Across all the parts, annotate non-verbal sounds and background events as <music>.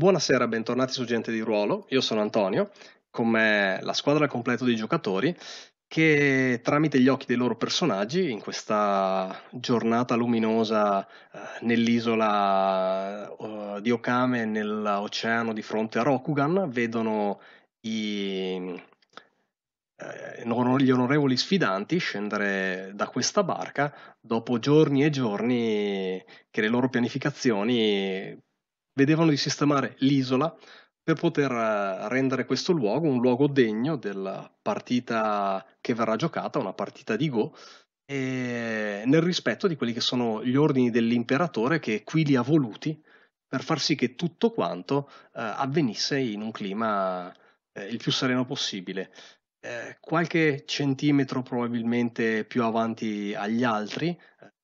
Buonasera, bentornati su Gente di Ruolo, io sono Antonio, con me la squadra completa completo di giocatori che tramite gli occhi dei loro personaggi in questa giornata luminosa eh, nell'isola eh, di Okame nell'oceano di fronte a Rokugan vedono i, eh, gli onorevoli sfidanti scendere da questa barca dopo giorni e giorni che le loro pianificazioni vedevano di sistemare l'isola per poter eh, rendere questo luogo un luogo degno della partita che verrà giocata, una partita di Go, e nel rispetto di quelli che sono gli ordini dell'imperatore che qui li ha voluti per far sì che tutto quanto eh, avvenisse in un clima eh, il più sereno possibile. Eh, qualche centimetro probabilmente più avanti agli altri,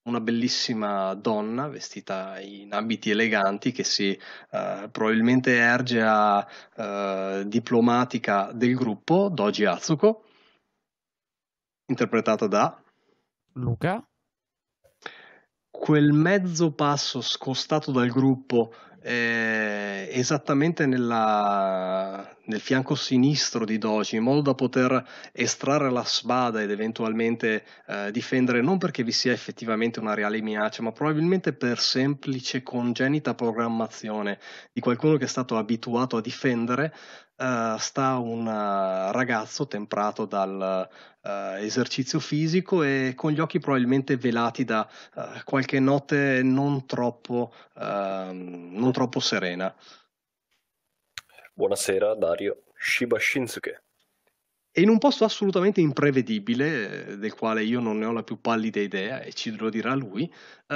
una bellissima donna vestita in abiti eleganti che si eh, probabilmente erge a eh, diplomatica del gruppo Doji Azuko, interpretata da Luca. Quel mezzo passo scostato dal gruppo eh, esattamente nella, nel fianco sinistro di Doji, in modo da poter estrarre la spada ed eventualmente eh, difendere non perché vi sia effettivamente una reale minaccia, ma probabilmente per semplice congenita programmazione di qualcuno che è stato abituato a difendere, eh, sta un eh, ragazzo temprato dal uh, esercizio fisico e con gli occhi probabilmente velati da uh, qualche notte non troppo, ehm, non troppo serena. Buonasera Dario Shiba Shinsuke e in un posto assolutamente imprevedibile, eh, del quale io non ne ho la più pallida idea e ci lo dirà lui, uh,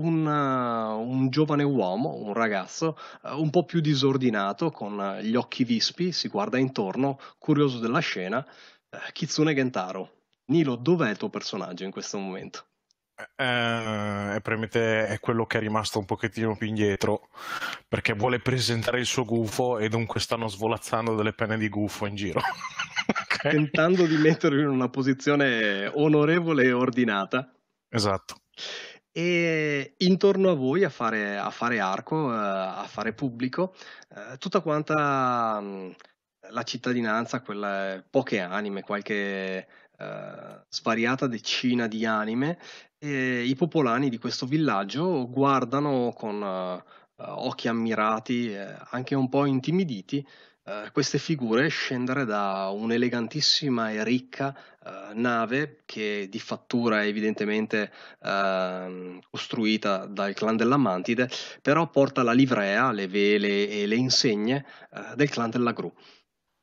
un, uh, un, giovane uomo, un ragazzo, uh, un po' più disordinato, con gli occhi vispi, si guarda intorno, curioso della scena, Kitsune Gentaro. Nilo, dov'è il tuo personaggio in questo momento? eh, eh probabilmente è quello che è rimasto un pochettino più indietro perché vuole presentare il suo gufo e dunque stanno svolazzando delle penne di gufo in giro. <laughs> okay. Tentando di metterlo in una posizione onorevole e ordinata. Esatto. E intorno a voi a fare, a fare arco, eh, a fare pubblico, eh, tutta quanta mm, la cittadinanza, quelle poche anime, qualche svariata decina di anime e i popolani di questo villaggio guardano con uh, occhi ammirati, eh, anche un po' intimiditi, uh, queste figure scendere da un'elegantissima e ricca uh, nave che di fattura è evidentemente ehm, costruita dal clan della Mantide, però porta la livrea, le vele e le insegne del clan della Gru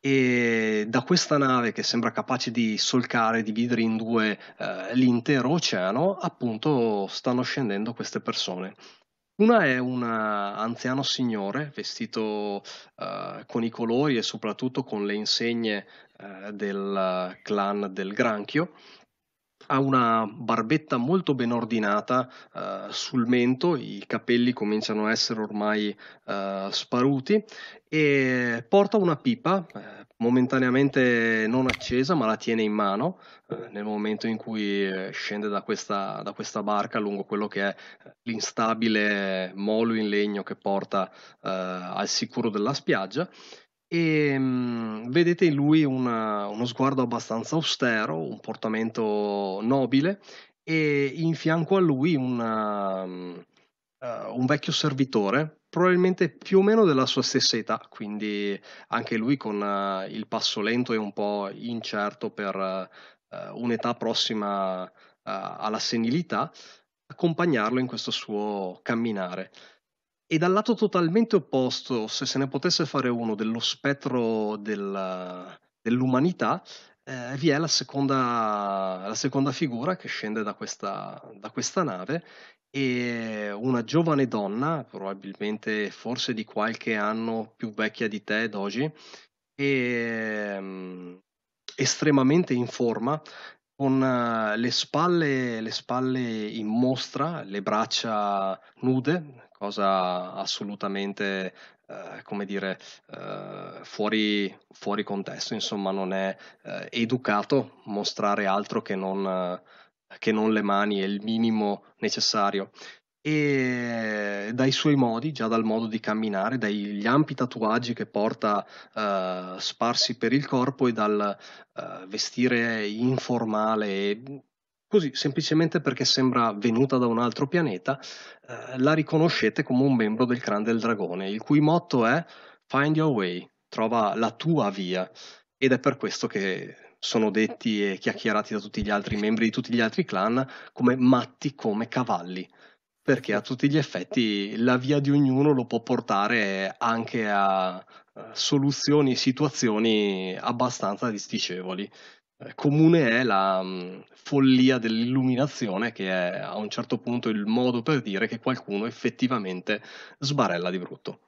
e da questa nave che sembra capace di solcare, dividere in due eh, l'intero oceano, appunto stanno scendendo queste persone. Una è un anziano signore vestito eh, con i colori e soprattutto con le insegne eh, del clan del granchio, ha una barbetta molto ben ordinata eh, sul mento, i capelli cominciano a essere ormai eh, sparuti e porta una pipa eh, momentaneamente non accesa ma la tiene in mano eh, nel momento in cui eh, scende da questa, da questa, barca lungo quello che è l'instabile molo in legno che porta al sicuro della spiaggia e mh, mm, vedete in lui una, uno sguardo abbastanza austero, un portamento nobile e in fianco a lui una, uh, mm, eh, un vecchio servitore, probabilmente più o meno della sua stessa età, quindi anche lui con uh, il passo lento e un po' incerto per uh, un'età prossima alla senilità, accompagnarlo in questo suo camminare. E dal lato totalmente opposto, se se ne potesse fare uno dello spettro del, dell'umanità, eh, vi è la seconda, la seconda, figura che scende da questa, da questa nave e una giovane donna, probabilmente forse di qualche anno più vecchia di te, Doji, e, mm, estremamente in forma, con eh, le spalle, le spalle in mostra, le braccia nude, cosa assolutamente Uh, come dire, uh, fuori, fuori, contesto, insomma non è uh, educato mostrare altro che non, che non, le mani, è il minimo necessario e eh, dai suoi modi, già dal modo di camminare, dagli ampi tatuaggi che porta uh, sparsi per il corpo e dal uh, vestire informale, così semplicemente perché sembra venuta da un altro pianeta, uh, la riconoscete come un membro del clan del dragone, il cui motto è Find Your Way, trova la tua via. Ed è per questo che sono detti e chiacchierati da tutti gli altri membri di tutti gli altri clan come matti come cavalli perché a tutti gli effetti la via di ognuno lo può portare anche a eh, soluzioni, situazioni abbastanza disticevoli. Eh, comune è la mm, follia dell'illuminazione, che è a un certo punto il modo per dire che qualcuno effettivamente sbarella di brutto.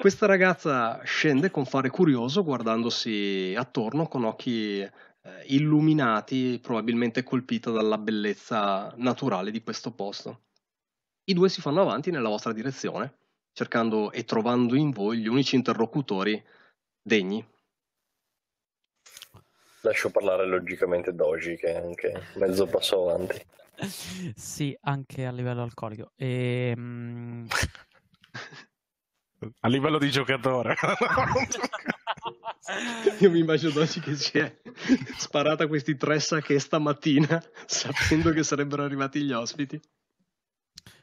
Questa ragazza scende con fare curioso guardandosi attorno con occhi eh, illuminati, probabilmente colpita dalla bellezza naturale di questo posto. I due si fanno avanti nella vostra direzione, cercando e trovando in voi gli unici interlocutori degni. Lascio parlare logicamente Doji, che è anche mezzo passo avanti. <laughs> sì, anche a livello alcolico. E, ehm, <laughs> a livello di giocatore. <laughs> Io mi immagino Dolci che si è sparata questi tre sacche stamattina sapendo che sarebbero arrivati gli ospiti.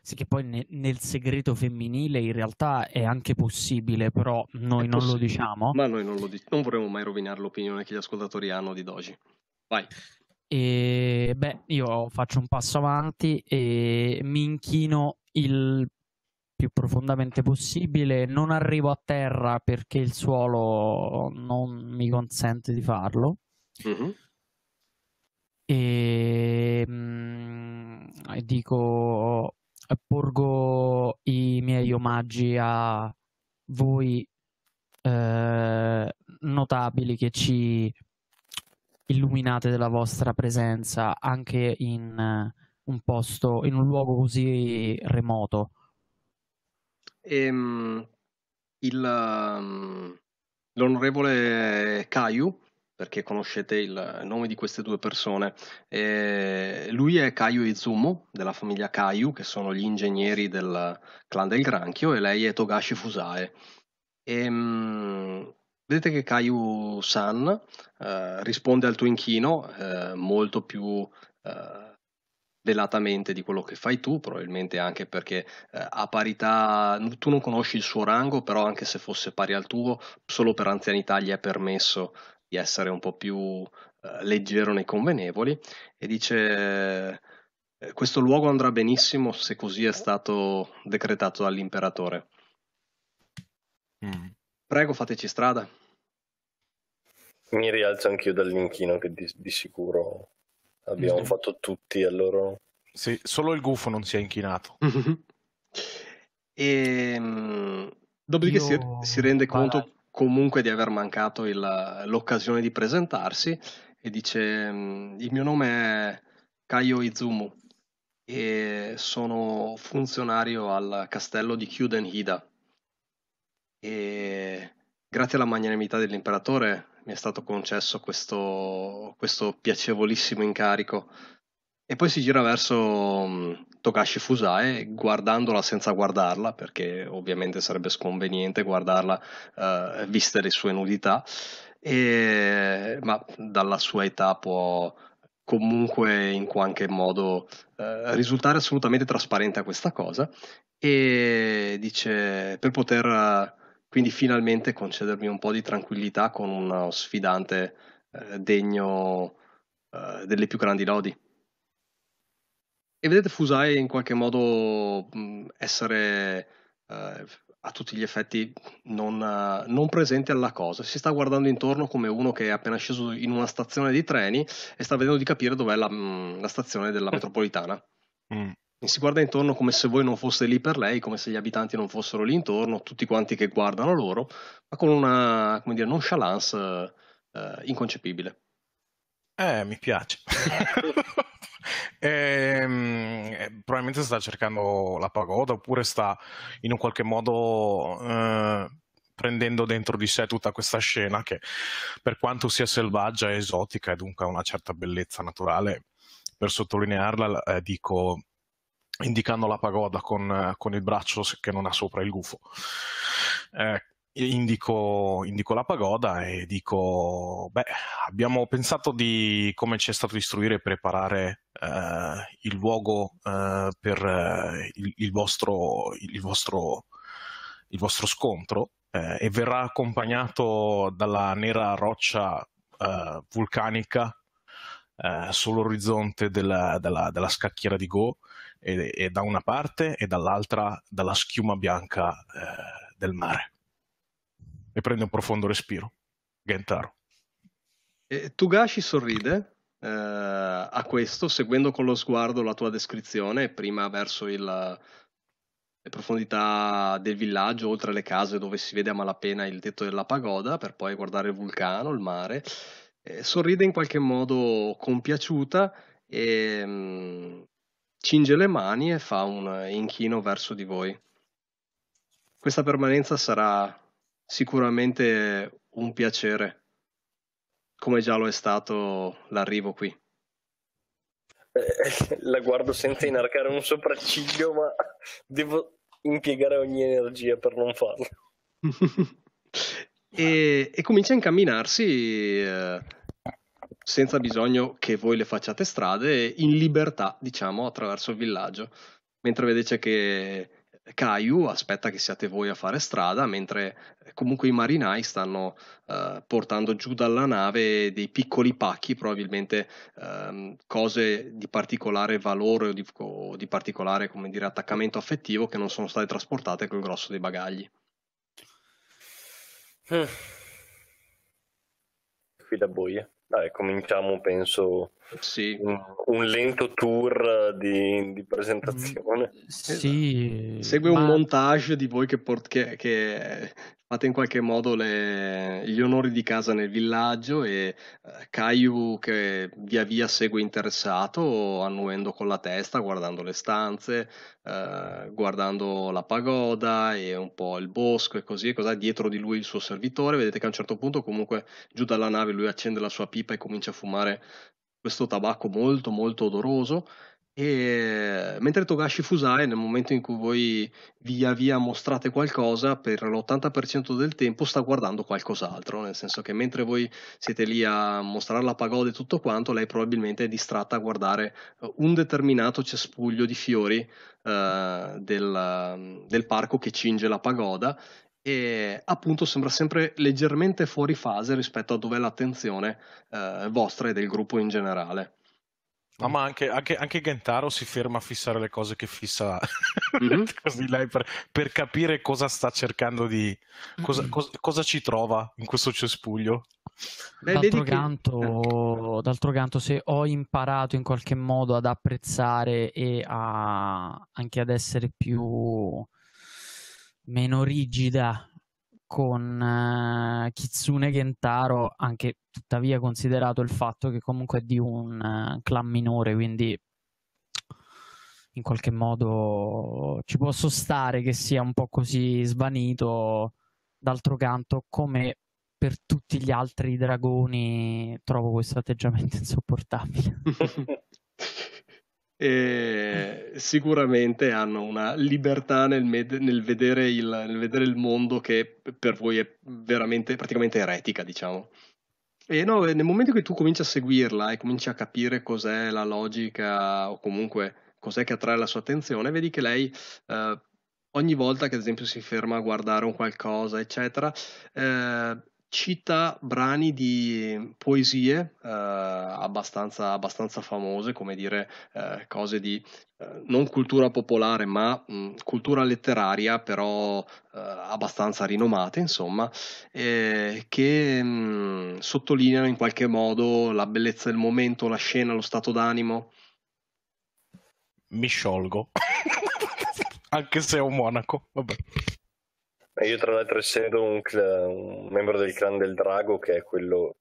Sì, che poi ne, nel segreto femminile in realtà è anche possibile, però noi è non possibile. lo diciamo. Ma noi non lo diciamo, non vorremmo mai rovinare l'opinione che gli ascoltatori hanno di Doji. Vai. E beh, io faccio un passo avanti e mi inchino il più profondamente possibile. Non arrivo a terra perché il suolo non mi consente di farlo. Mm-hmm. Ehm, e, mh, e dico, porgo i miei omaggi a voi eh, notabili che ci illuminate della vostra presenza anche in eh, un posto, in un luogo così remoto. Ehm, il, ehm, l'onorevole Caiu, perché conoscete il nome di queste due persone, eh, lui è Caiu Izumo, della famiglia Caiu, che sono gli ingegneri del clan del granchio, e lei è Togashi Fusae. Ehm, Vedete che Caillou San eh, risponde al tuo inchino eh, molto più eh, velatamente di quello che fai tu, probabilmente anche perché eh, a parità tu non conosci il suo rango, però anche se fosse pari al tuo, solo per anzianità gli è permesso di essere un po' più eh, leggero nei convenevoli e dice eh, questo luogo andrà benissimo se così è stato decretato dall'imperatore. Mm. Prego, fateci strada. Mi rialzo anch'io dall'inchino che di, di sicuro Abbiamo mm-hmm. fatto tutti allora Sì, solo il gufo non si è inchinato. Mm-hmm. E, ehm, dopodiché Io... si, rende conto comunque di aver mancato il, l'occasione di presentarsi e dice mm, il mio nome è Kaio Izumu e sono funzionario al castello di Kyuden Hida e grazie alla magnanimità dell'imperatore mi è stato concesso questo, questo piacevolissimo incarico. E poi si gira verso mm, Tokashi Fusae, guardandola senza guardarla, perché ovviamente sarebbe sconveniente guardarla eh, viste le sue nudità, e, ma dalla sua età può comunque in qualche modo eh, risultare assolutamente trasparente a questa cosa e dice per poter quindi finalmente concedermi un po' di tranquillità con uno sfidante eh, degno eh, delle più grandi lodi. E vedete Fusai in qualche modo mh, essere eh, a tutti gli effetti non, eh, non, presente alla cosa. Si sta guardando intorno come uno che è appena sceso in una stazione di treni e sta vedendo di capire dov'è la, mh, la stazione della eh. metropolitana. Mm. E si guarda intorno come se voi non foste lì per lei, come se gli abitanti non fossero lì intorno, tutti quanti che guardano loro, ma con una come dire, nonchalance eh, inconcepibile. Eh, mi piace. <laughs> E, ehm, eh, probabilmente sta cercando la pagoda oppure sta in un qualche modo eh, prendendo dentro di sé tutta questa scena che per quanto sia selvaggia esotica e dunque ha una certa bellezza naturale per sottolinearla eh, dico indicando la pagoda con, eh, con, il braccio che non ha sopra il gufo. Eh, indico, indico, la pagoda e dico, beh, abbiamo pensato di come ci è stato istruire e preparare eh, il luogo eh, per eh, il, il, vostro, il, vostro, il, vostro, scontro eh, e verrà accompagnato dalla nera roccia vulcanica sull'orizzonte della, della, della, scacchiera di Go e, e da una parte e dall'altra dalla schiuma bianca eh, del mare. E prende un profondo respiro. Gentaro. E Tugashi sorride eh, a questo, seguendo con lo sguardo la tua descrizione, prima verso il, le profondità del villaggio, oltre le case dove si vede a malapena il tetto della pagoda, per poi guardare il vulcano, il mare. Eh, sorride in qualche modo compiaciuta e, mm, cinge le mani e fa un inchino verso di voi. Questa permanenza sarà sicuramente un piacere, come già lo è stato l'arrivo qui. <laughs> la guardo senza inarcare un sopracciglio, ma devo impiegare ogni energia per non farlo. <laughs> e, e, comincia a incamminarsi eh, senza bisogno che voi le facciate strade, in libertà, diciamo, attraverso il villaggio. Mentre vedete che Caillou aspetta che siate voi a fare strada, mentre comunque i marinai stanno eh, portando giù dalla nave dei piccoli pacchi, probabilmente ehm, cose di particolare valore o di, o di particolare dire, attaccamento affettivo che non sono state trasportate col grosso dei bagagli. Eh. Qui da boia. Vabbè, cominciamo penso sì. un, un, lento tour di, di presentazione. Sì, Segue ma... un montage di voi che, port- che, che fate in qualche modo le, gli onori di casa nel villaggio e eh, Caillou che via via segue interessato, annuendo con la testa, guardando le stanze, eh, guardando la pagoda e un po' il bosco e così, e cos'è dietro di lui il suo servitore, vedete che a un certo punto comunque giù dalla nave lui accende la sua pipa e comincia a fumare questo tabacco molto molto odoroso e mentre Togashi Fusai nel momento in cui voi via via mostrate qualcosa per l'80% del tempo sta guardando qualcos'altro nel senso che mentre voi siete lì a mostrare la pagoda e tutto quanto lei probabilmente è distratta a guardare eh, un determinato cespuglio di fiori eh, del, del parco che cinge la pagoda e appunto sembra sempre leggermente fuori fase rispetto a dov'è l'attenzione eh, vostra e del gruppo in generale. No, ma anche, anche, anche, Gentaro si ferma a fissare le cose che fissa <laughs> mm-hmm. lei per, per, capire cosa sta cercando di. cosa, mm-hmm. cosa, cosa ci trova in questo cespuglio. D'altro canto, eh. d'altro canto, se ho imparato in qualche modo ad apprezzare e a, anche ad essere più meno rigida con uh, Kitsune Kentaro, anche tuttavia considerato il fatto che comunque è di un uh, clan minore, quindi in qualche modo ci posso stare che sia un po' così svanito. D'altro canto, come per tutti gli altri dragoni, trovo questo atteggiamento <laughs> insopportabile. <laughs> e sicuramente hanno una libertà nel, med- nel, vedere il, nel, vedere il, mondo che per voi è veramente praticamente eretica, diciamo. E no, nel momento che tu cominci a seguirla e cominci a capire cos'è la logica o comunque cos'è che attrae la sua attenzione, vedi che lei eh, ogni volta che ad esempio si ferma a guardare un qualcosa, eccetera, eh, cita brani di ehm, poesie eh, abbastanza, abbastanza, famose, come dire eh, cose di eh, non cultura popolare ma mh, mm, cultura letteraria, però eh, abbastanza rinomate, insomma, eh, che mh, mm, sottolineano in qualche modo la bellezza del momento, la scena, lo stato d'animo. Mi sciolgo, <laughs> anche se è un monaco, vabbè. Io tra l'altro essendo un, cl- un membro del clan del drago, che è quello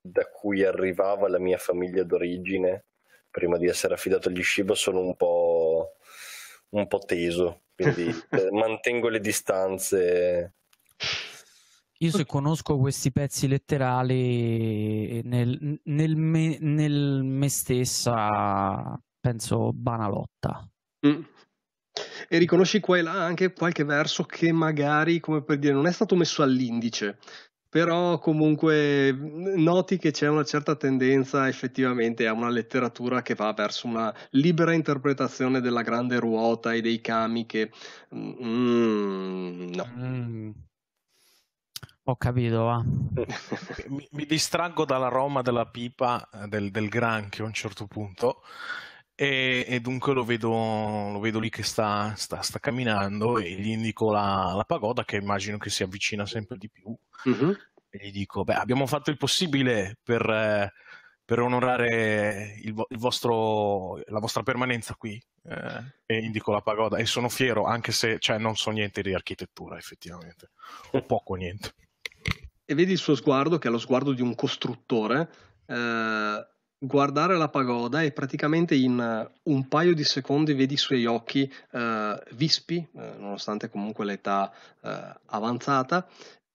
da cui arrivava la mia famiglia d'origine, prima di essere affidato agli Shiba, sono un po', un po teso, quindi <laughs> eh, mantengo le distanze. Io se conosco questi pezzi letterali nel, nel, me, nel me, stessa penso banalotta. Mm. E riconosci qua e là anche qualche verso che magari, come per dire, non è stato messo all'indice, però comunque noti che c'è una certa tendenza effettivamente a una letteratura che va verso una libera interpretazione della grande ruota e dei kami che... Mm, no. Mm. Ho capito, va. <laughs> mi, mi, distraggo dall'aroma della pipa eh, del, del granchio a un certo punto e, e dunque lo vedo, lo vedo, lì che sta, sta, sta, camminando e gli indico la, la pagoda che immagino che si avvicina sempre di più. Mm-hmm. E gli dico, beh, abbiamo fatto il possibile per, eh, per onorare il, il vostro, la vostra permanenza qui. Eh, e indico la pagoda e sono fiero, anche se cioè, non so niente di architettura effettivamente, o <laughs> poco niente. E vedi il suo sguardo, che è lo sguardo di un costruttore. Eh guardare la pagoda e praticamente in eh, un paio di secondi vedi i suoi occhi eh, vispi, eh, nonostante comunque l'età eh, avanzata,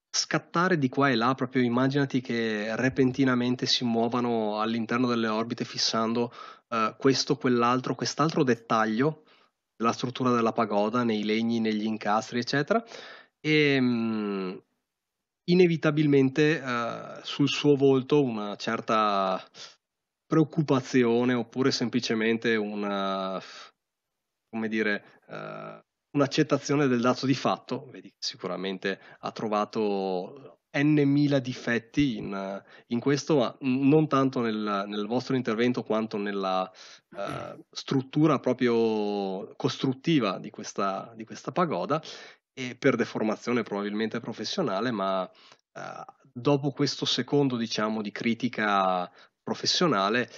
scattare di qua e là, proprio immaginati che repentinamente si muovano all'interno delle orbite fissando eh, questo, quell'altro, quest'altro dettaglio della struttura della pagoda, nei legni, negli incastri, eccetera. E, mh, mm, inevitabilmente eh, sul suo volto una certa preoccupazione oppure semplicemente una, come dire, uh, un'accettazione del dato di fatto, vedi sicuramente ha trovato n mila difetti in, in questo, ma non tanto nel, nel vostro intervento quanto nella uh, struttura proprio costruttiva di questa, di questa pagoda e per deformazione probabilmente professionale, ma uh, dopo questo secondo diciamo di critica professionale,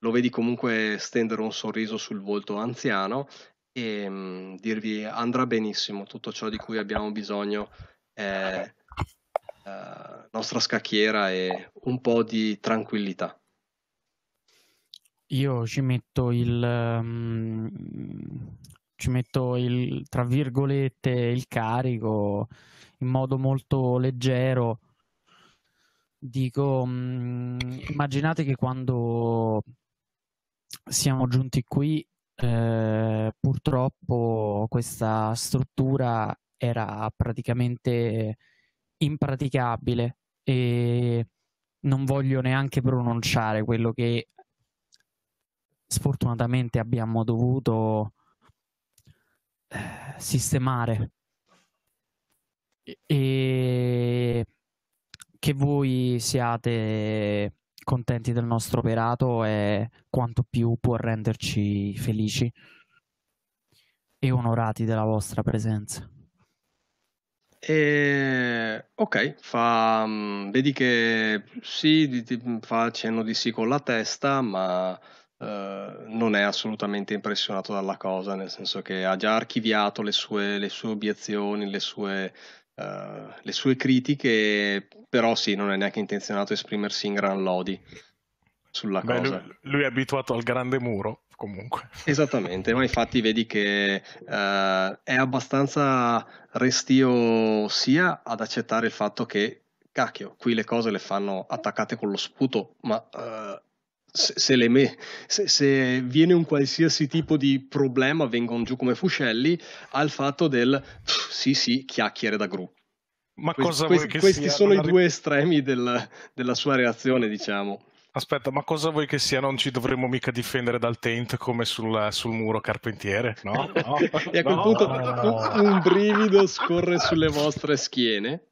lo vedi comunque stendere un sorriso sul volto anziano e mh, mm, dirvi andrà benissimo tutto ciò di cui abbiamo bisogno è eh, nostra scacchiera e un po' di tranquillità. Io ci metto il um, ci metto il tra virgolette il carico in modo molto leggero dico, mh, mm, immaginate che quando siamo giunti qui, eh, purtroppo questa struttura era praticamente impraticabile e non voglio neanche pronunciare quello che sfortunatamente abbiamo dovuto eh, sistemare. E che voi siate contenti del nostro operato è quanto più può renderci felici e onorati della vostra presenza. Eh, ok, fa, mm, vedi che sì, fa cenno di sì con la testa, ma eh, non è assolutamente impressionato dalla cosa, nel senso che ha già archiviato le sue, le sue obiezioni, le sue eh, le sue critiche, però sì, non è neanche intenzionato a esprimersi in gran lodi sulla Beh, cosa. Lui, lui, è abituato al grande muro, comunque. <laughs> Esattamente, ma infatti vedi che uh, è abbastanza restio sia ad accettare il fatto che, cacchio, qui le cose le fanno attaccate con lo sputo, ma... Uh, se, se, le me, se, se, viene un qualsiasi tipo di problema vengono giù come fuscelli al fatto del pff, sì sì chiacchiere da gruppo. Ma que- cosa vuoi questi sia, sono i due estremi del, della sua reazione diciamo. Aspetta, ma cosa vuoi che sia? Non ci dovremmo mica difendere dal taint come sul, sul muro carpentiere, no? no <laughs> e a quel no, punto no. un brivido scorre sulle vostre schiene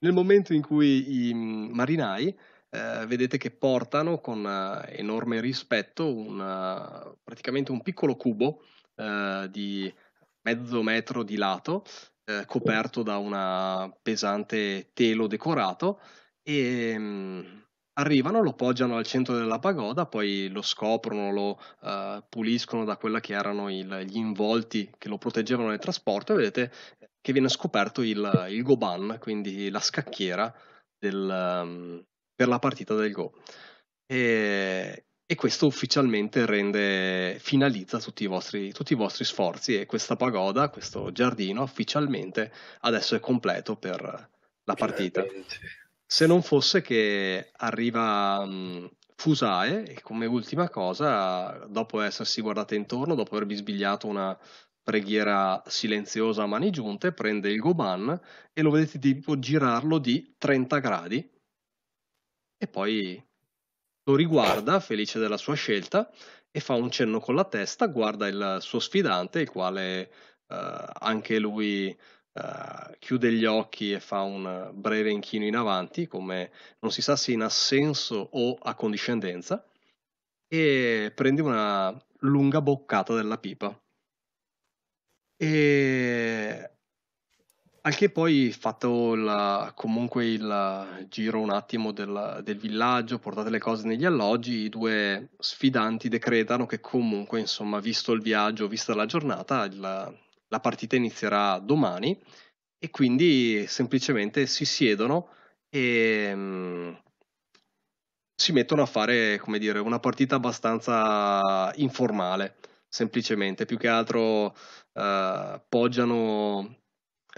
nel momento in cui i mm, marinai eh, vedete che portano con eh, enorme rispetto una, eh, praticamente un piccolo cubo eh, di mezzo metro di lato, eh, coperto da un pesante telo decorato e mh, mm, arrivano, lo poggiano al centro della pagoda, poi lo scoprono, lo uh, puliscono da quella che erano il, gli involti che lo proteggevano nel trasporto e vedete che viene scoperto il, il goban, quindi la scacchiera del, um, per la partita del Go. E, e questo ufficialmente rende, finalizza tutti i, vostri, tutti i, vostri, sforzi e questa pagoda, questo giardino ufficialmente adesso è completo per la partita. Se non fosse che arriva um, Fusae come ultima cosa, dopo essersi guardata intorno, dopo aver bisbigliato una preghiera silenziosa a mani giunte, prende il Goban e lo vedete tipo girarlo di 30 gradi e poi lo riguarda, felice della sua scelta, e fa un cenno con la testa, guarda il suo sfidante, il quale uh, anche lui uh, chiude gli occhi e fa un breve inchino in avanti, come non si sa se in assenso o a condiscendenza, e prende una lunga boccata della pipa. E al che poi fatto la, comunque il giro un attimo del, del, villaggio, portate le cose negli alloggi, i due sfidanti decretano che comunque, insomma, visto il viaggio, vista la giornata, il, la partita inizierà domani e quindi semplicemente si siedono e mm, si mettono a fare, come dire, una partita abbastanza informale, semplicemente, più che altro eh, poggiano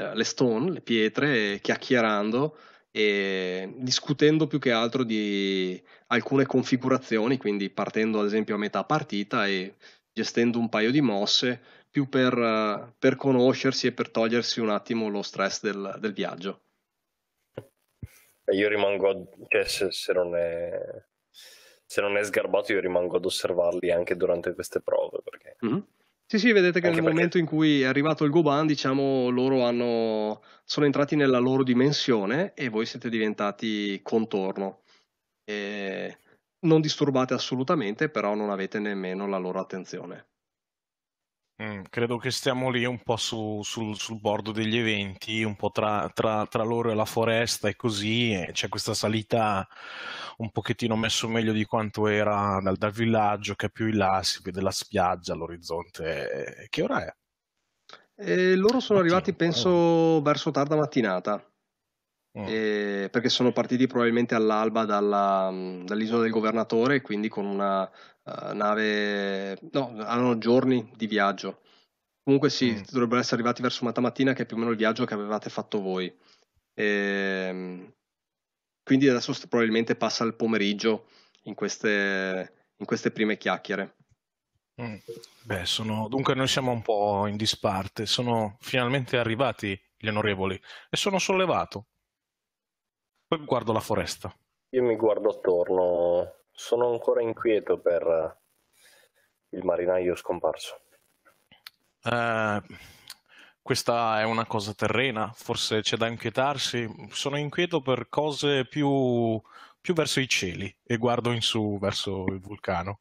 eh, le stone, le pietre, chiacchierando e discutendo più che altro di alcune configurazioni, quindi partendo ad esempio a metà partita e gestendo un paio di mosse, più per, eh, per conoscersi e per togliersi un attimo lo stress del, del viaggio. Io rimango, cioè, se, se, non è, se, non è, sgarbato, io rimango ad osservarli anche durante queste prove perché mm-hmm. Sì, sì, vedete che nel perché... momento in cui è arrivato il Goban, diciamo, loro hanno... sono entrati nella loro dimensione e voi siete diventati contorno. E non disturbate assolutamente, però non avete nemmeno la loro attenzione. Mm, credo che stiamo lì un po' su, sul, sul, bordo degli eventi, un po' tra, tra, tra loro e la foresta e così, e c'è questa salita un pochettino messo meglio di quanto era dal, dal, villaggio, che è più in là si vede la spiaggia all'orizzonte. Eh, che ora è? Eh, loro sono Mattina. arrivati penso verso tarda mattinata. Mm. Eh, perché sono partiti probabilmente all'alba dalla, dall'isola del governatore, quindi con una uh, nave, no, hanno giorni di viaggio. Comunque sì, mm. dovrebbero essere arrivati verso una mattina, che è più o meno il viaggio che avevate fatto voi. E, ehm, quindi adesso probabilmente passa il pomeriggio in queste, in queste prime chiacchiere. Mm. Beh, sono... dunque noi siamo un po' in disparte, sono finalmente arrivati gli onorevoli e sono sollevato poi guardo la foresta. Io mi guardo attorno, sono ancora inquieto per eh, il marinaio scomparso. Eh, questa è una cosa terrena, forse c'è da inquietarsi. Sono inquieto per cose più, più verso i cieli e guardo in su verso il vulcano.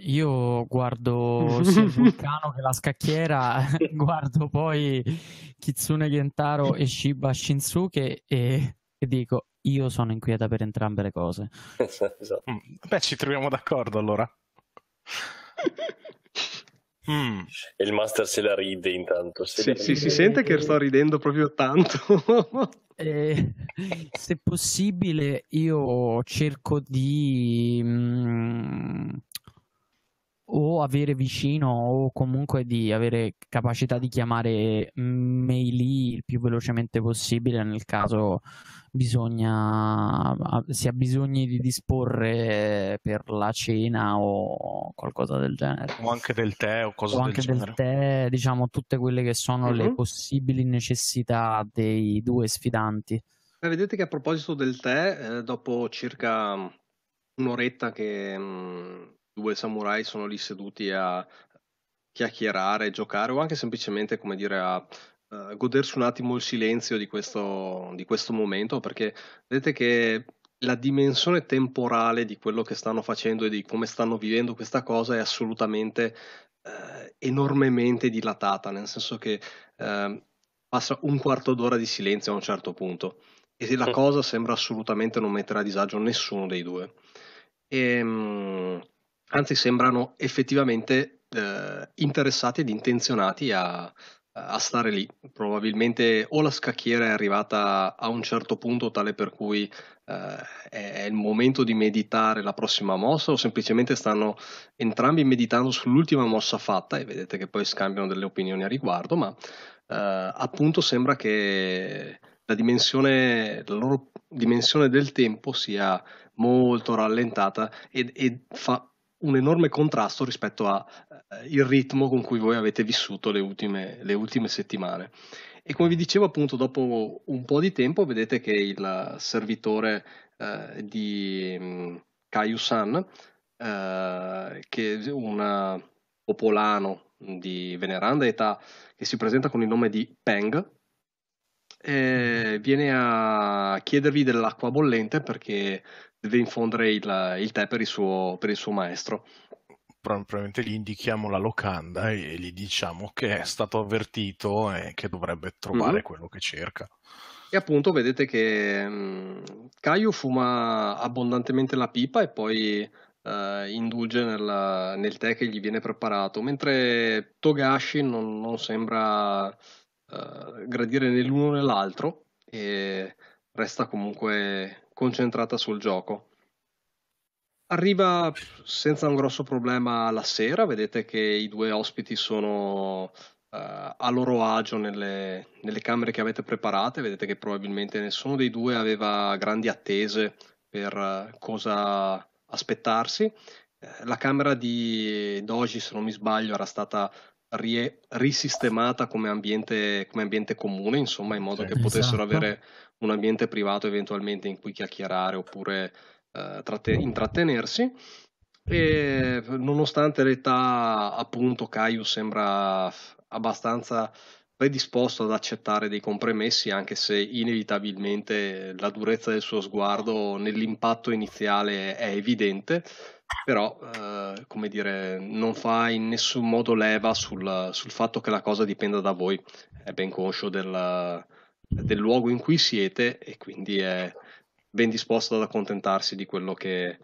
Io guardo <laughs> sia il vulcano che la scacchiera, <laughs> guardo poi Kitsune Gentaro e Shiba Shinsuke e, e dico io sono inquieta per entrambe le cose. esatto. esatto. Mm. Beh, ci troviamo d'accordo allora. <laughs> mm. E il master se la ride intanto. Se sì, ride. Sì, si sente che sto ridendo proprio tanto. eh, se possibile, io cerco di... Mh, mm, o avere vicino o comunque di avere capacità di chiamare Meili mm, il più velocemente possibile nel caso bisogna, si ha bisogno di disporre per la cena o qualcosa del genere. O anche del tè o cose o anche del tè, diciamo tutte quelle che sono uh-huh. le mhm. possibili necessità dei due sfidanti. Beh, vedete che a proposito del tè, eh, dopo circa mm, un'oretta che... Mh mm, due samurai sono lì seduti a chiacchierare, giocare o anche semplicemente, come dire, a uh, godersi un attimo il silenzio di questo, di questo momento, perché vedete che la dimensione temporale di quello che stanno facendo e di come stanno vivendo questa cosa è assolutamente eh, enormemente dilatata, nel senso che eh, passa un quarto d'ora di silenzio a un certo punto e la cosa sembra assolutamente non mettere a disagio nessuno dei due. E, ehm, mh, anzi sembrano effettivamente eh, interessati ed intenzionati a, a stare lì. Probabilmente o la scacchiera è arrivata a un certo punto tale per cui eh, è il momento di meditare la prossima mossa o semplicemente stanno entrambi meditando sull'ultima mossa fatta e vedete che poi scambiano delle opinioni a riguardo, ma eh, appunto sembra che la, dimensione, la loro dimensione del tempo sia molto rallentata e, e fa un enorme contrasto rispetto al eh, ritmo con cui voi avete vissuto le ultime, le ultime settimane. E come vi dicevo, appunto, dopo un po' di tempo vedete che il servitore eh, di um, mm, Kaiusan, eh, che è un popolano di veneranda età che si presenta con il nome di Peng, eh, mm-hmm. viene a chiedervi dell'acqua bollente perché deve infondere il, il tè per il suo, per il suo maestro probabilmente gli indichiamo la locanda e gli diciamo che è stato avvertito e che dovrebbe trovare mm-hmm. quello che cerca. E appunto vedete che um, Caio fuma abbondantemente la pipa e poi uh, eh, indulge nel, nel, tè che gli viene preparato, mentre Togashi non, non sembra uh, gradire né l'uno né l'altro e resta comunque concentrata sul gioco. Arriva senza un grosso problema la sera, vedete che i due ospiti sono Uh, a loro agio nelle, nelle, camere che avete preparate. Vedete che probabilmente nessuno dei due aveva grandi attese per uh, cosa aspettarsi. Eh, la camera di Doji, se non mi sbaglio, era stata rie- risistemata come ambiente, come ambiente, comune, insomma, in modo che esatto. potessero avere un ambiente privato eventualmente in cui chiacchierare oppure eh, tratte- intrattenersi. E nonostante l'età, appunto, Caio sembra abbastanza predisposto ad accettare dei compromessi, anche se inevitabilmente la durezza del suo sguardo nell'impatto iniziale è evidente, però, eh, come dire, non fa in nessun modo leva sul, sul, fatto che la cosa dipenda da voi, è ben conscio del, del luogo in cui siete e quindi è ben disposto ad accontentarsi di quello che,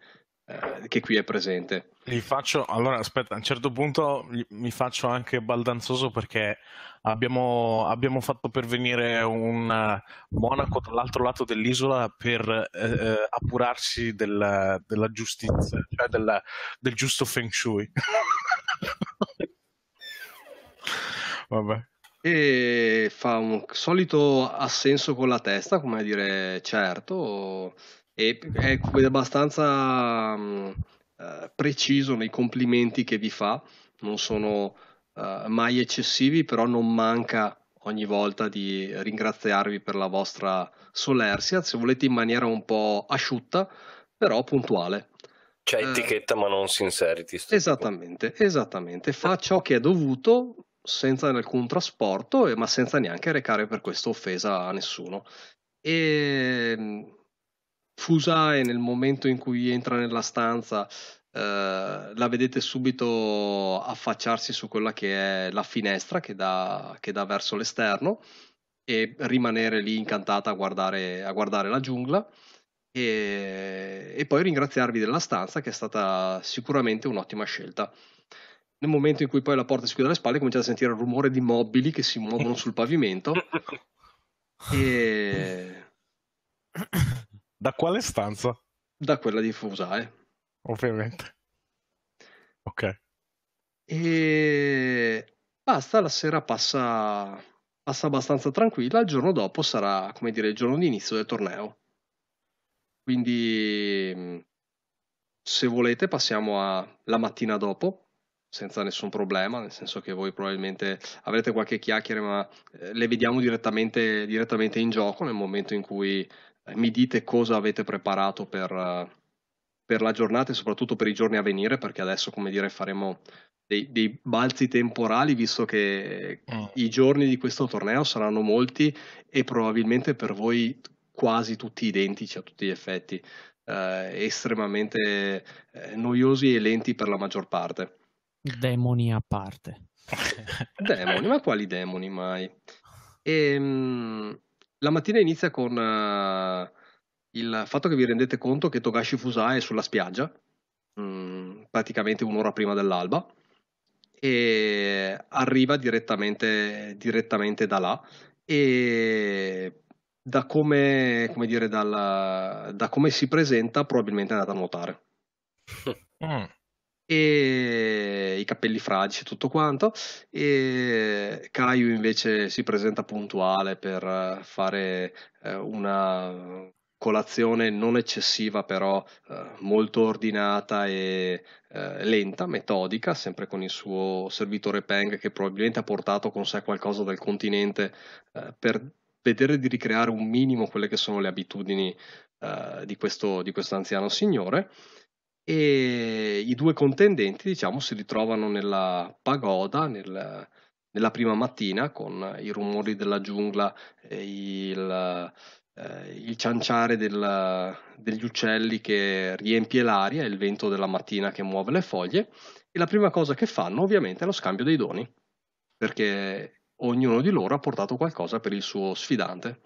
eh, che qui è presente. Gli faccio, allora aspetta, a un certo punto mi faccio anche baldanzoso perché abbiamo, abbiamo fatto pervenire un eh, monaco dall'altro lato dell'isola per eh, appurarsi del, della giustizia, cioè del, del giusto feng shui. <laughs> Vabbè che fa un solito assenso con la testa, come dire certo, e è abbastanza um, uh, preciso nei complimenti che vi fa, non sono uh, mai eccessivi, però non manca ogni volta di ringraziarvi per la vostra solerzia, se volete in maniera un po' asciutta, però puntuale. C'è eh, etichetta eh, ma non sincerity. Esattamente, tipo. esattamente. Fa ciò che è dovuto, senza alcun trasporto, eh, ma senza neanche recare per questo offesa a nessuno. E mm, Fusai nel momento in cui entra nella stanza eh, la vedete subito affacciarsi su quella che è la finestra che dà, che dà verso l'esterno e rimanere lì incantata a guardare, a guardare la giungla e, e poi ringraziarvi della stanza che è stata sicuramente un'ottima scelta nel momento in cui poi la porta si chiude alle spalle cominciate a sentire il rumore di mobili che si muovono sul pavimento <laughs> e... da quale stanza? da quella di Fusae ovviamente ok e basta la sera passa passa abbastanza tranquilla il giorno dopo sarà come dire il giorno di inizio del torneo quindi se volete passiamo alla mattina dopo senza nessun problema, nel senso che voi probabilmente avrete qualche chiacchiere, ma eh, le vediamo direttamente, direttamente in gioco nel momento in cui eh, mi dite cosa avete preparato per, eh, per, la giornata e soprattutto per i giorni a venire, perché adesso, come dire, faremo dei, dei balzi temporali, visto che mm. i giorni di questo torneo saranno molti e probabilmente per voi quasi tutti identici a tutti gli effetti, eh, estremamente noiosi e lenti per la maggior parte. Demoni a parte. <laughs> demoni, ma quali demoni mai? E, ehm, mh, la mattina inizia con uh, il fatto che vi rendete conto che Togashi Fusa è sulla spiaggia, mh, mm, praticamente un'ora prima dell'alba, e arriva direttamente, direttamente da là e da come, come dire, dalla, da come si presenta probabilmente è andata a nuotare. Mm e i capelli fradici e tutto quanto e Caio invece si presenta puntuale per eh, fare eh, una colazione non eccessiva però eh, molto ordinata e lenta, metodica, sempre con il suo servitore Peng che probabilmente ha portato con sé qualcosa dal continente per vedere di ricreare un minimo quelle che sono le abitudini di questo, di questo anziano signore e i due contendenti diciamo, si ritrovano nella pagoda nel, nella prima mattina con i rumori della giungla e il, eh, il cianciare del, degli uccelli che riempie l'aria e il vento della mattina che muove le foglie e la prima cosa che fanno ovviamente è lo scambio dei doni perché ognuno di loro ha portato qualcosa per il suo sfidante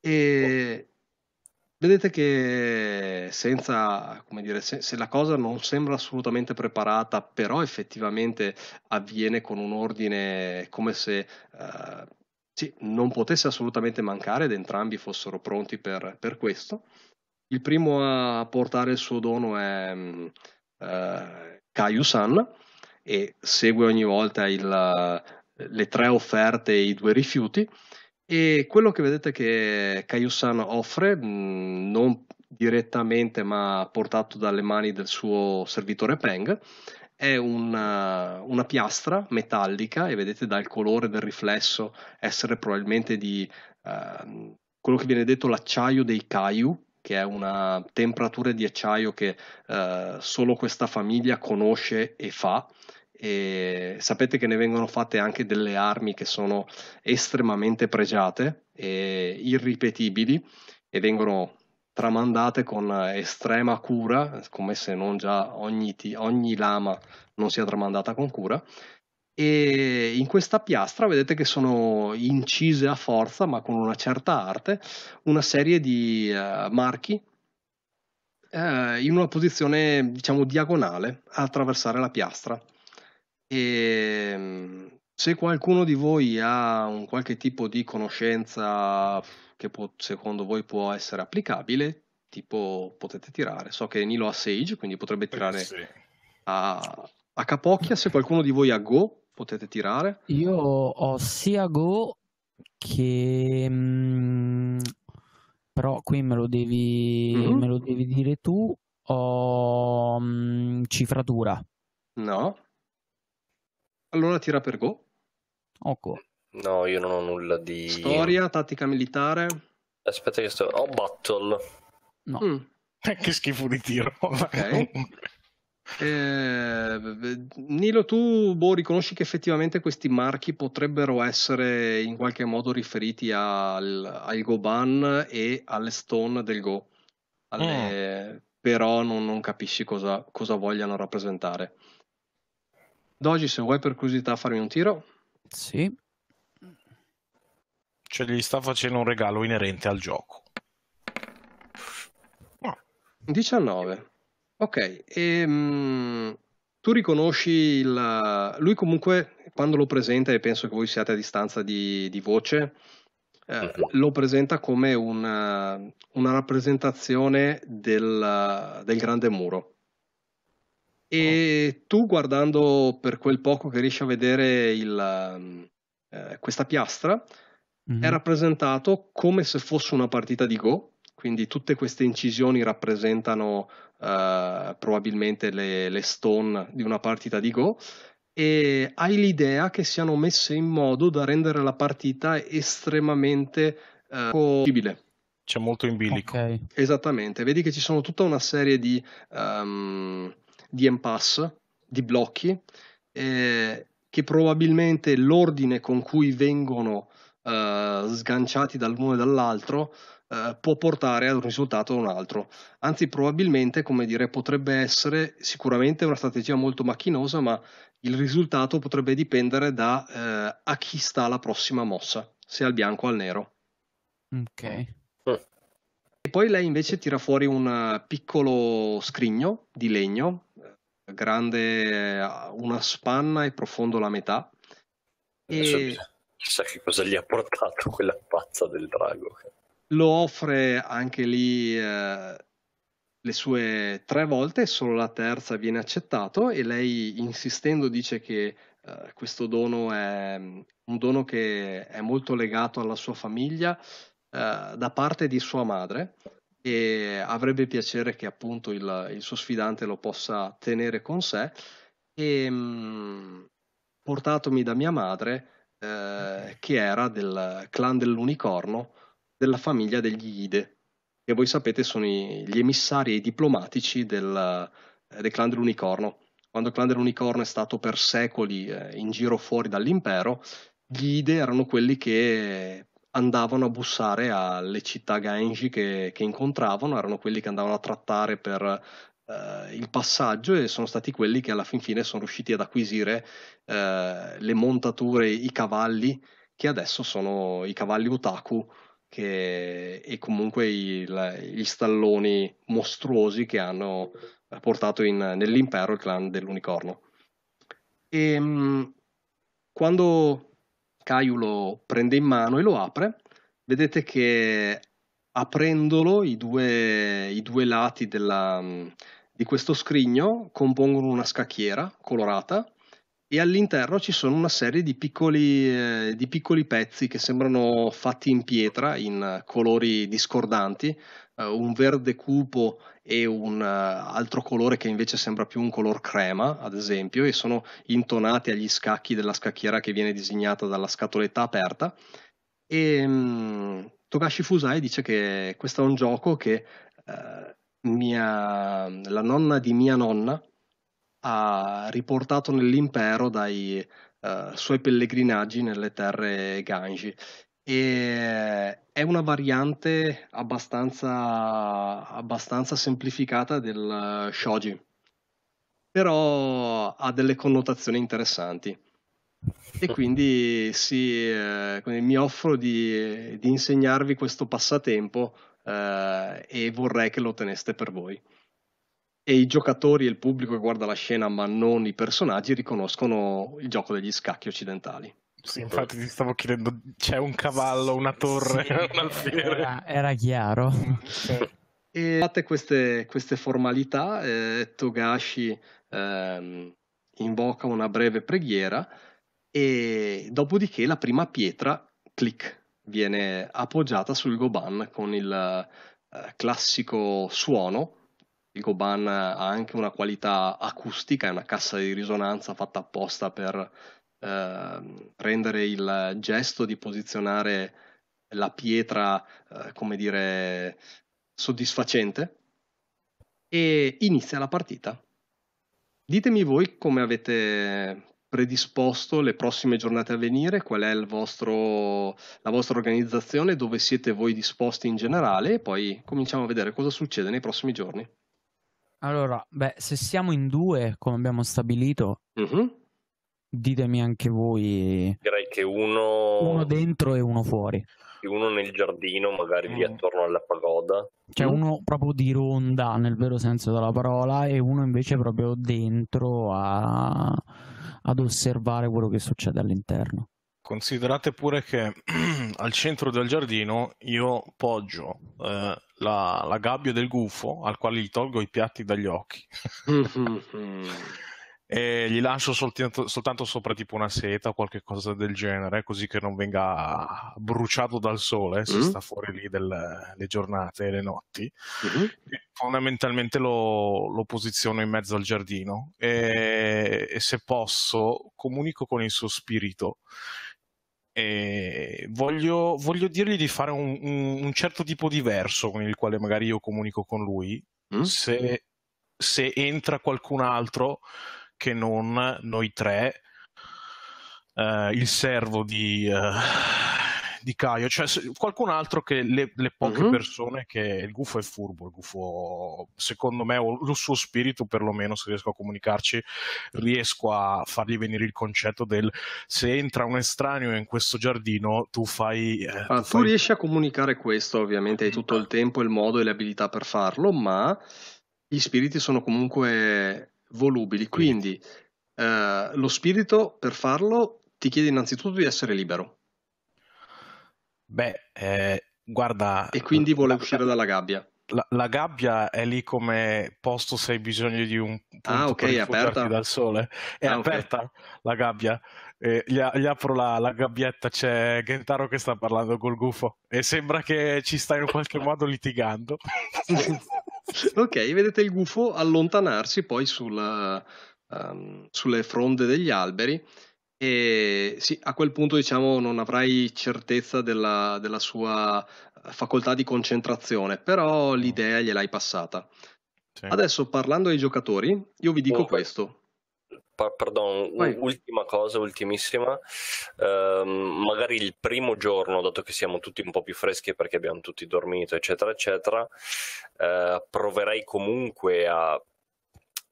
e Vedete che senza, come dire, se, se, la cosa non sembra assolutamente preparata, però effettivamente avviene con un ordine come se eh, sì, non potesse assolutamente mancare ed entrambi fossero pronti per, per questo. Il primo a portare il suo dono è mm, eh, Kaiusan e segue ogni volta il, le tre offerte e i due rifiuti e quello che vedete che Kaiusan offre, mm, non direttamente ma portato dalle mani del suo servitore Peng, è una, uh, una, piastra metallica e vedete dal colore del riflesso essere probabilmente di eh, quello che viene detto l'acciaio dei Kaiu, che è una temperatura di acciaio che eh, solo questa famiglia conosce e fa. E sapete che ne vengono fatte anche delle armi che sono estremamente pregiate e irripetibili e vengono tramandate con estrema cura, come se non già ogni, ogni lama non sia tramandata con cura. E in questa piastra vedete che sono incise a forza, ma con una certa arte, una serie di uh, marchi uh, in una posizione diciamo diagonale a attraversare la piastra. E ehm, se qualcuno di voi ha un qualche tipo di conoscenza che può, secondo voi può essere applicabile, tipo potete tirare. So che Nilo ha Sage, quindi potrebbe eh, tirare sì. a, a capocchia. Se qualcuno di voi ha Go, potete tirare. Io ho sia Go che... Mm, però qui me lo devi, mm-hmm. me lo devi dire tu. Ho mm, cifratura. No. Allora tira per Go. Oko. No, io non ho nulla di... Storia, tattica militare. Aspetta che sto... Ho oh, battle. No. Mm. Eh, che schifo di tiro. Ok. <laughs> Eh, Nilo, tu boh, riconosci che effettivamente questi marchi potrebbero essere in qualche modo riferiti al, al Goban e alle Stone del Go, alle, mm. però non, non capisci cosa, cosa vogliano rappresentare. Doggi, se vuoi per curiosità farmi un tiro. Sì. Cioè gli sta facendo un regalo inerente al gioco. Ah. 19. Ok, e, ehm, mh, tu riconosci il... Lui comunque, quando lo presenta, e penso che voi siate a distanza di, di voce, eh, mhm. lo presenta come una, una rappresentazione del, del Grande Muro e ah. tu guardando per quel poco che riesci a vedere il, eh, questa piastra, mm-hmm. è rappresentato come se fosse una partita di Go, quindi tutte queste incisioni rappresentano eh, probabilmente le, le stone di una partita di Go e hai l'idea che siano messe in modo da rendere la partita estremamente eh, possibile c'è molto in bilico. Okay. Esattamente, vedi che ci sono tutta una serie di um, di impasse, di blocchi, eh, che probabilmente l'ordine con cui vengono eh, sganciati dall'uno e dall'altro eh, può portare ad un risultato o un altro. Anzi, probabilmente, come dire, potrebbe essere sicuramente una strategia molto macchinosa, ma il risultato potrebbe dipendere da eh, a chi sta la prossima mossa, se al bianco o al nero. Ok. Mm. E poi lei invece tira fuori un eh, piccolo scrigno di legno grande eh, una spanna e profondo la metà. E... Chissà che cosa gli ha portato quella pazza del drago. Lo offre anche lì eh, le sue tre volte, solo la terza viene accettato e lei insistendo dice che eh, questo dono è mm, un dono che è molto legato alla sua famiglia eh, da parte di sua madre e avrebbe piacere che appunto il, il suo sfidante lo possa tenere con sé e ehm, mh, portatomi da mia madre eh, che era del clan dell'unicorno della famiglia degli Ide che voi sapete sono i, gli emissari e i diplomatici del, eh, del clan dell'unicorno quando il clan dell'unicorno è stato per secoli eh, in giro fuori dall'impero, gli Ide erano quelli che andavano a bussare alle città ganji che, che incontravano, erano quelli che andavano a trattare per eh, il passaggio e sono stati quelli che alla fin fine sono riusciti ad acquisire eh, le montature, i cavalli, che adesso sono i cavalli Utaku che, e comunque i, la, gli stalloni mostruosi che hanno portato in, nell'impero il clan dell'unicorno. E, ehm, quando Caio lo prende in mano e lo apre. Vedete che aprendolo i due, i due lati della, di questo scrigno compongono una scacchiera colorata e all'interno ci sono una serie di piccoli, eh, di piccoli pezzi che sembrano fatti in pietra in colori discordanti, eh, un verde cupo e un eh, altro colore che invece sembra più un color crema, ad esempio, e sono intonati agli scacchi della scacchiera che viene disegnata dalla scatoletta aperta. E um, Togashi Fusai dice che questo è un gioco che uh, mia, la nonna di mia nonna ha riportato nell'impero dai uh, suoi pellegrinaggi nelle terre Ganji e è una variante abbastanza, abbastanza semplificata del eh, shoji, però ha delle connotazioni interessanti. E <laughs> quindi, sì, eh, quindi mi offro di, di, insegnarvi questo passatempo eh, e vorrei che lo teneste per voi. E i giocatori e il pubblico che guarda la scena, ma non i personaggi, riconoscono il gioco degli scacchi occidentali. Sì, infatti ti stavo chiedendo, c'è un cavallo, una torre, sì, <laughs> un alfiere. Era, era chiaro. E fatte queste, queste formalità, eh, Togashi eh, invoca una breve preghiera e dopodiché la prima pietra, clic, viene appoggiata sul goban con il eh, classico suono. Il goban ha anche una qualità acustica, è una cassa di risonanza fatta apposta per eh, prendere il gesto di posizionare la pietra, eh, come dire, soddisfacente e inizia la partita. Ditemi voi come avete predisposto le prossime giornate a venire, qual è vostro, la vostra organizzazione, dove siete voi disposti in generale e poi cominciamo a vedere cosa succede nei prossimi giorni. Allora, beh, se siamo in due, come abbiamo stabilito, uh-huh. Ditemi anche voi. Direi che uno. Uno dentro e uno fuori. Uno nel giardino, magari lì eh. attorno alla pagoda. Cioè mm. uno proprio di ronda nel vero senso della parola, e uno invece proprio dentro a... ad osservare quello che succede all'interno. Considerate pure che <clears throat> al centro del giardino io poggio eh, la, la gabbia del gufo al quale gli tolgo i piatti dagli occhi. <laughs> <laughs> e gli lancio soltanto, soltanto, sopra tipo una seta o qualche cosa del genere, così che non venga bruciato dal sole se mm. sta fuori lì del, le giornate e le notti. Mm-hmm. E fondamentalmente lo, lo, posiziono in mezzo al giardino e, e se posso comunico con il suo spirito. Voglio, voglio, dirgli di fare un, un, un, certo tipo diverso con il quale magari io comunico con lui. Mm. Se, se entra qualcun altro, che non noi tre, eh, il servo di, eh, di, Caio, cioè qualcun altro che le, le poche uh-huh. persone che il gufo è furbo, il gufo secondo me o lo suo spirito perlomeno se riesco a comunicarci, riesco a fargli venire il concetto del se entra un estraneo in questo giardino tu fai... Eh, allora, ah, tu, fai... riesci a comunicare questo ovviamente, hai tutto il tempo, il modo e le abilità per farlo, ma gli spiriti sono comunque volubili. Quindi eh, lo spirito per farlo ti chiede innanzitutto di essere libero. Beh, eh, guarda. E quindi vuole la, uscire dalla gabbia. La, la, gabbia è lì come posto se hai bisogno di un punto ah, okay, è aperta. dal sole. È ah, aperta okay. la gabbia. Eh, gli, gli, apro la, la, gabbietta, c'è Gentaro che sta parlando col gufo e sembra che ci sta in qualche modo litigando. <laughs> ok, vedete il gufo allontanarsi poi sulla, um, sulle fronde degli alberi e sì, a quel punto diciamo non avrai certezza della, della sua eh, facoltà di concentrazione, però l'idea gliel'hai passata. Sì. Adesso parlando ai giocatori, io vi dico oh. questo pardon, ultima cosa, ultimissima, um, magari il primo giorno, dato che siamo tutti un po' più freschi perché abbiamo tutti dormito, eccetera, eccetera, uh, proverei comunque a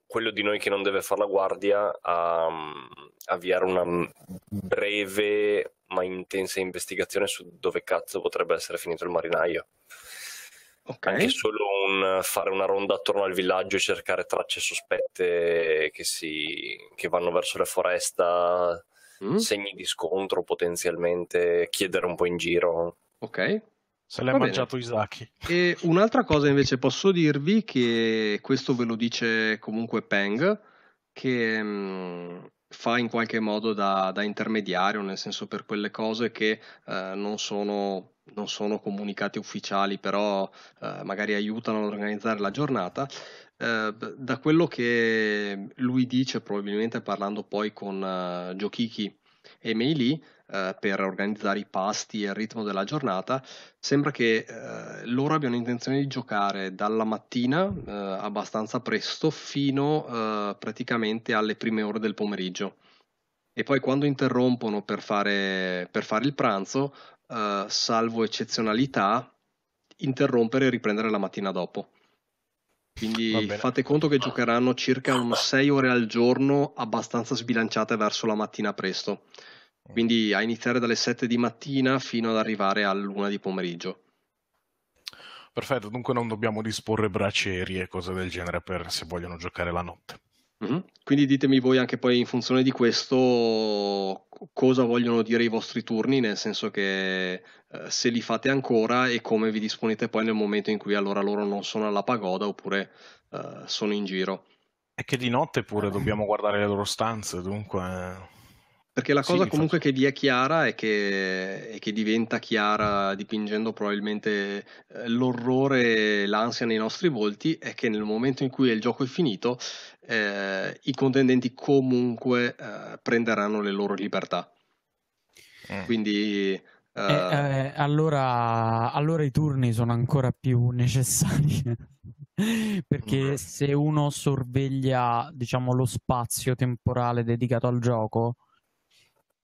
quello di noi che non deve fare la guardia a um, avviare una breve ma intensa investigazione su dove cazzo potrebbe essere finito il marinaio. Okay. Anche solo un, fare una ronda attorno al villaggio e cercare tracce sospette che, si, che vanno verso la foresta, mm. segni di scontro potenzialmente, chiedere un po' in giro. Ok. Se l'hai mangiato Isaki. E un'altra cosa invece posso dirvi che questo ve lo dice comunque Peng, che mm, fa in qualche modo da, da, intermediario, nel senso per quelle cose che eh, non, sono, non, sono, comunicati ufficiali, però eh, magari aiutano ad organizzare la giornata. Eh, da quello che lui dice, probabilmente parlando poi con uh, eh, Giochichi, e Meili eh, per organizzare i pasti e il ritmo della giornata, sembra che eh, loro abbiano intenzione di giocare dalla mattina eh, abbastanza presto fino eh, praticamente alle prime ore del pomeriggio. E poi quando interrompono per fare, per fare il pranzo, eh, salvo eccezionalità, interrompere e riprendere la mattina dopo. Quindi fate conto che giocheranno circa un 6 ore al giorno, abbastanza sbilanciate verso la mattina presto. Quindi a iniziare dalle 7 di mattina fino ad arrivare all'una di pomeriggio. Perfetto, dunque non dobbiamo disporre bracerie e cose del genere per se vogliono giocare la notte. Mm-hmm. Quindi ditemi voi anche poi in funzione di questo cosa vogliono dire i vostri turni, nel senso che eh, se li fate ancora e come vi disponete poi nel momento in cui allora loro non sono alla pagoda oppure eh, sono in giro. È che di notte pure eh. dobbiamo guardare le loro stanze, dunque... Eh. Perché la cosa sì, comunque che vi è chiara e che, che, diventa chiara dipingendo probabilmente eh, l'orrore e l'ansia nei nostri volti è che nel momento in cui il gioco è finito eh, i contendenti comunque eh, prenderanno le loro libertà. Mm. Eh. Quindi... Eh, eh, allora, allora i turni sono ancora più necessari. <laughs> Perché mm. se uno sorveglia diciamo, lo spazio temporale dedicato al gioco,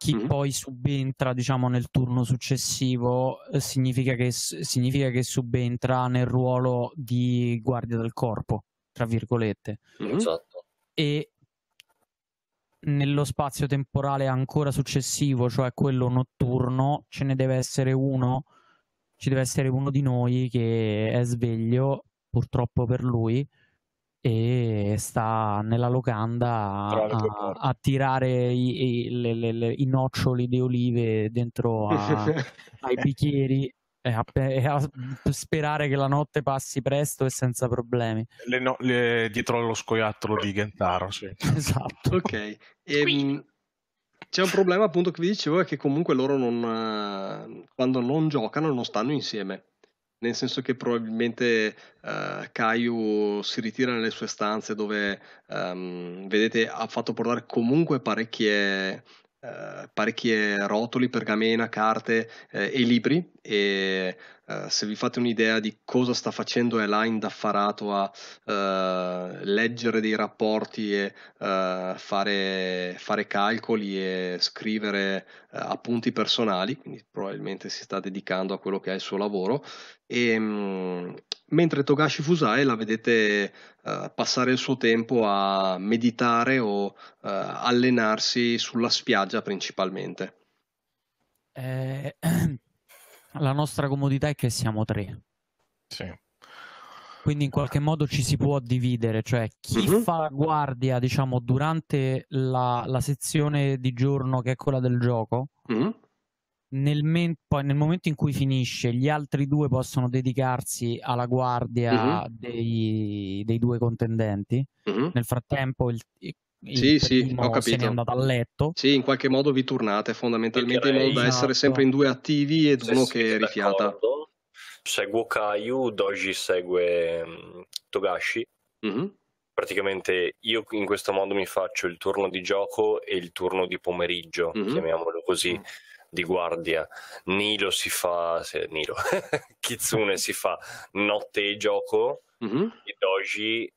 chi mm-hmm. poi subentra diciamo, nel turno successivo eh, significa che, significa che subentra nel ruolo di guardia del corpo, tra virgolette. Esatto. E nello spazio temporale ancora successivo, cioè quello notturno, ce ne deve essere uno, ci deve essere uno di noi che è sveglio, purtroppo per lui, e sta nella locanda a, a, tirare i, i, le, le, le, i, noccioli di olive dentro a, <laughs> ai bicchieri e a, e a, sperare che la notte passi presto e senza problemi. No, dietro allo scoiattolo di Gentaro, sì. <laughs> Esatto. Ok. E, ehm, C'è un problema appunto che vi dicevo è che comunque loro non, eh, quando non giocano non stanno insieme nel senso che probabilmente uh, eh, Caio si ritira nelle sue stanze dove, um, vedete, ha fatto portare comunque parecchie eh, parecchie eh, rotoli, pergamena, carte eh, e libri e eh, se vi fate un'idea di cosa sta facendo Elaine Daffarato a eh, leggere dei rapporti e eh, fare, fare, calcoli e scrivere appunti personali, quindi probabilmente si sta dedicando a quello che è il suo lavoro e, ehm, mentre Togashi Fusai la vedete uh, passare il suo tempo a meditare o uh, allenarsi sulla spiaggia principalmente. Eh, <clears throat> la nostra comodità è che siamo tre. Sì. Quindi in qualche modo ci si può dividere, cioè chi uh-huh. fa guardia, diciamo, durante la, la, sezione di giorno che è quella del gioco, uh-huh nel, men- poi nel momento in cui finisce, gli altri due possono dedicarsi alla guardia uh-huh. dei, dei, due contendenti. Uh-huh. Nel frattempo, il, il sì, sì, ho capito. se n'è andato a letto. Sì, in qualche modo vi turnate fondamentalmente in modo da essere esatto. sempre in due attivi ed se uno che rifiata. Seguo Kaiju, Doji segue mm, Togashi. Uh-huh. Praticamente io in questo modo mi faccio il turno di gioco e il turno di pomeriggio, chiamiamolo così mm di guardia. Nilo si fa, se, Nilo, <laughs> Kitsune si fa notte e gioco mm-hmm. e Doji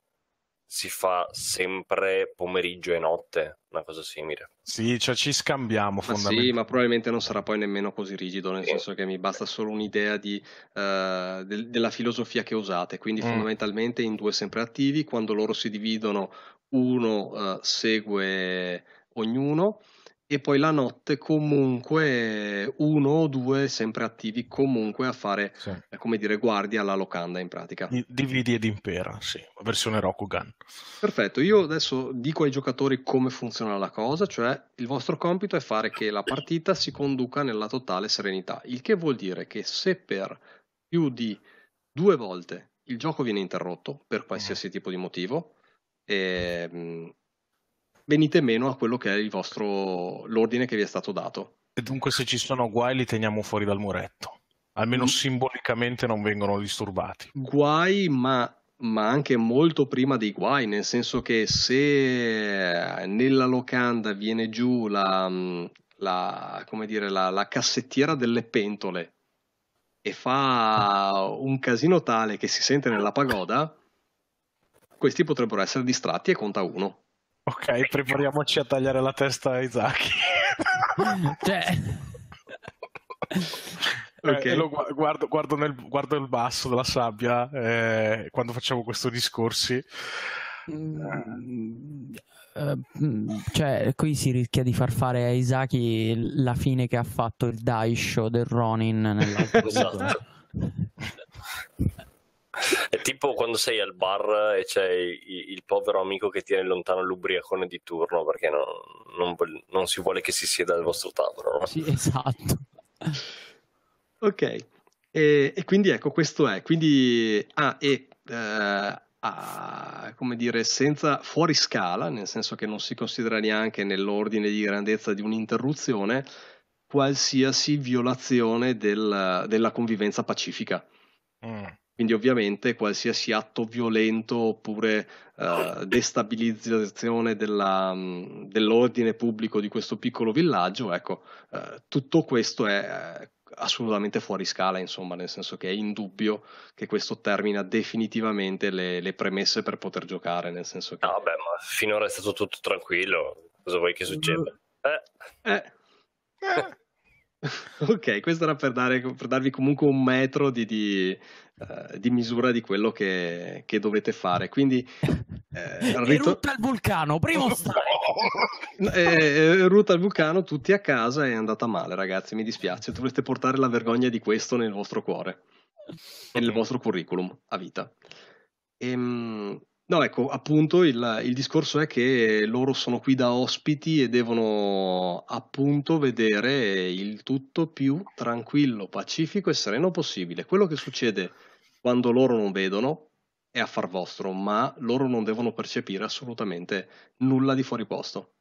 si fa sempre pomeriggio e notte, una cosa simile. Sì, cioè ci scambiamo fondamentalmente. Ma sì, ma probabilmente non sarà poi nemmeno così rigido, nel sì. senso che mi basta solo un'idea di, uh, eh, de- della filosofia che usate, quindi mm. fondamentalmente in due sempre attivi, quando loro si dividono uno uh, segue ognuno e poi la notte comunque uno o due sempre attivi comunque a fare sì. Eh, come dire guardia alla locanda in pratica dividi ed impera sì versione Rokugan perfetto io adesso dico ai giocatori come funziona la cosa cioè il vostro compito è fare che la partita si conduca nella totale serenità il che vuol dire che se per più di due volte il gioco viene interrotto per qualsiasi mm. tipo di motivo e, ehm, venite meno a quello che è vostro, l'ordine che vi è stato dato. E dunque se ci sono guai li teniamo fuori dal muretto, almeno mm. simbolicamente non vengono disturbati. Guai, ma ma anche molto prima dei guai, nel senso che se eh, nella locanda viene giù la, mm, la, dire, la, la, cassettiera delle pentole e fa un casino tale che si sente nella pagoda, questi potrebbero essere distratti e conta uno. Ok, prepariamoci a tagliare la testa a Isaki. <laughs> cioè... Eh, okay. Eh, guardo, guardo, nel, guardo, il basso della sabbia eh, quando facciamo questi discorsi. Mm, eh, mm, cioè, qui si rischia di far fare a Isaki la fine che ha fatto il Daisho del Ronin nell'altro <laughs> esatto. È tipo quando sei al bar e c'è il, il povero amico che tiene lontano l'ubriacone di turno perché non, non, non, si vuole che si sieda al vostro tavolo. No? Sì, esatto. ok, e, e, quindi ecco, questo è. Quindi, ah, e... Uh, a, come dire, senza fuori scala, nel senso che non si considera neanche nell'ordine di grandezza di un'interruzione, qualsiasi violazione del, della convivenza pacifica. Mm. Quindi ovviamente qualsiasi atto violento oppure eh, destabilizzazione della, dell'ordine pubblico di questo piccolo villaggio, ecco, eh, tutto questo è eh, assolutamente fuori scala, insomma, nel senso che è indubbio che questo termina definitivamente le, le premesse per poter giocare, nel senso che... No, beh, ma finora è stato tutto tranquillo, cosa vuoi che succeda? Mm. Eh. eh. eh. <laughs> ok, questo era per, dare, per, darvi comunque un metro di, di, eh, di misura di quello che, che dovete fare. Quindi <laughs> eh, rutta il vulcano, primo stadio. <laughs> eh, eh ruta il vulcano, tutti a casa è andata male, ragazzi. Mi dispiace, dovreste portare la vergogna di questo nel vostro cuore, e nel vostro curriculum a vita. Ehm, No, ecco, appunto il, il, discorso è che loro sono qui da ospiti e devono appunto vedere il tutto più tranquillo, pacifico e sereno possibile. Quello che succede quando loro non vedono è affar vostro, ma loro non devono percepire assolutamente nulla di fuori posto.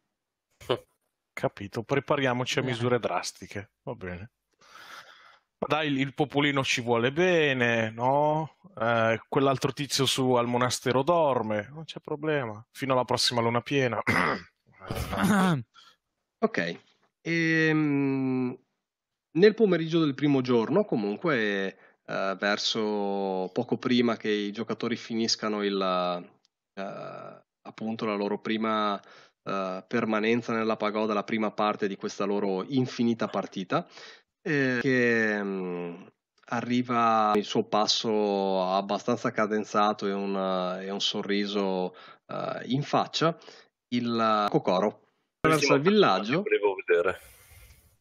<laughs> Capito, prepariamoci a eh. misure drastiche, va bene dai, il popolino ci vuole bene, no? Eh, quell'altro tizio su al monastero dorme, non c'è problema. Fino alla prossima luna piena. <coughs> ok. Ehm, nel pomeriggio del primo giorno, comunque, eh, verso poco prima che i giocatori finiscano il, eh, appunto la loro prima eh, permanenza nella pagoda, la prima parte di questa loro infinita partita, eh, che mh, mm, arriva il suo passo abbastanza cadenzato e, una, e un sorriso uh, in faccia, il Cocoro attraversa il villaggio.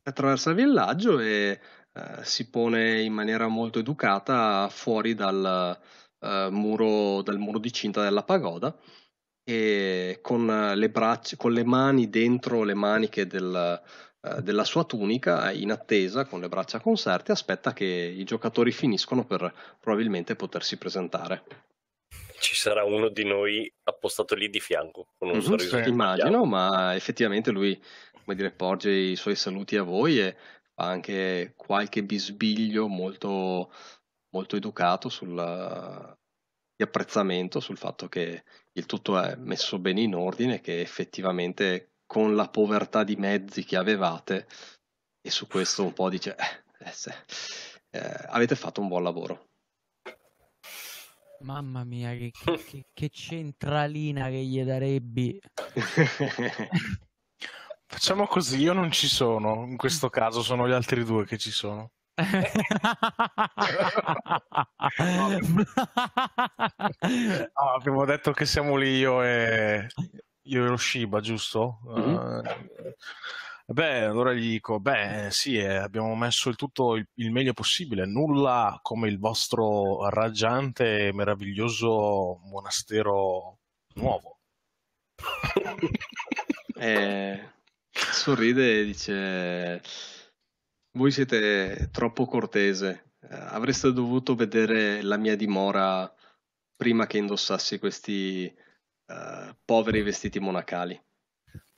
Attraversa il villaggio e uh, si pone in maniera molto educata fuori dal, uh, muro, dal muro di cinta della pagoda e con le, braccia, con le mani dentro le maniche del, eh, della sua tunica in attesa con le braccia conserte aspetta che i giocatori finiscono per probabilmente potersi presentare ci sarà uno di noi appostato lì di fianco con un mm-hmm, sorriso sì. immagino ma effettivamente lui come dire porge i suoi saluti a voi e fa anche qualche bisbiglio molto, molto educato sul di apprezzamento sul fatto che il tutto è messo bene in ordine che effettivamente con la povertà di mezzi che avevate e su questo un po' dice eh, eh, eh, avete fatto un buon lavoro. Mamma mia, che, che, che centralina che gli darebbi. <laughs> Facciamo così, io non ci sono, in questo caso sono gli altri due che ci sono. <laughs> no, abbiamo detto che siamo lì io e Yoroshiba, giusto? Mm-hmm. Uh, beh, allora gli dico, beh sì, eh, abbiamo messo il tutto il, il, meglio possibile, nulla come il vostro raggiante e meraviglioso monastero nuovo. <laughs> eh, sorride e dice, voi siete troppo cortese, eh, avreste dovuto vedere la mia dimora prima che indossassi questi eh, poveri vestiti monacali.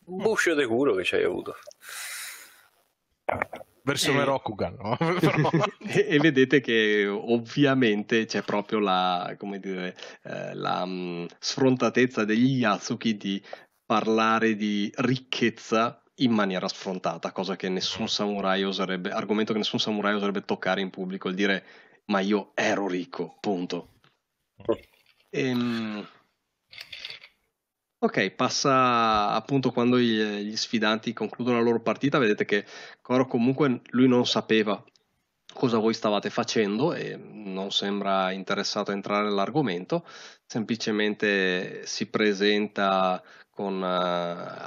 Un buscio di culo che ci hai avuto. Verso e... Eh. Rokugan, no? <laughs> e, e, vedete che ovviamente c'è proprio la, dire, eh, la mh, mm, sfrontatezza degli Yatsuki di parlare di ricchezza in maniera sfrontata, cosa che nessun samurai oserebbe, argomento che nessun samurai oserebbe toccare in pubblico, il dire ma io ero ricco, punto. Mm. Ehm... mh, Ok, passa appunto quando gli, gli sfidanti concludono la loro partita, vedete che Coro comunque lui non sapeva cosa voi stavate facendo e non sembra interessato a entrare nell'argomento, semplicemente si presenta con uh,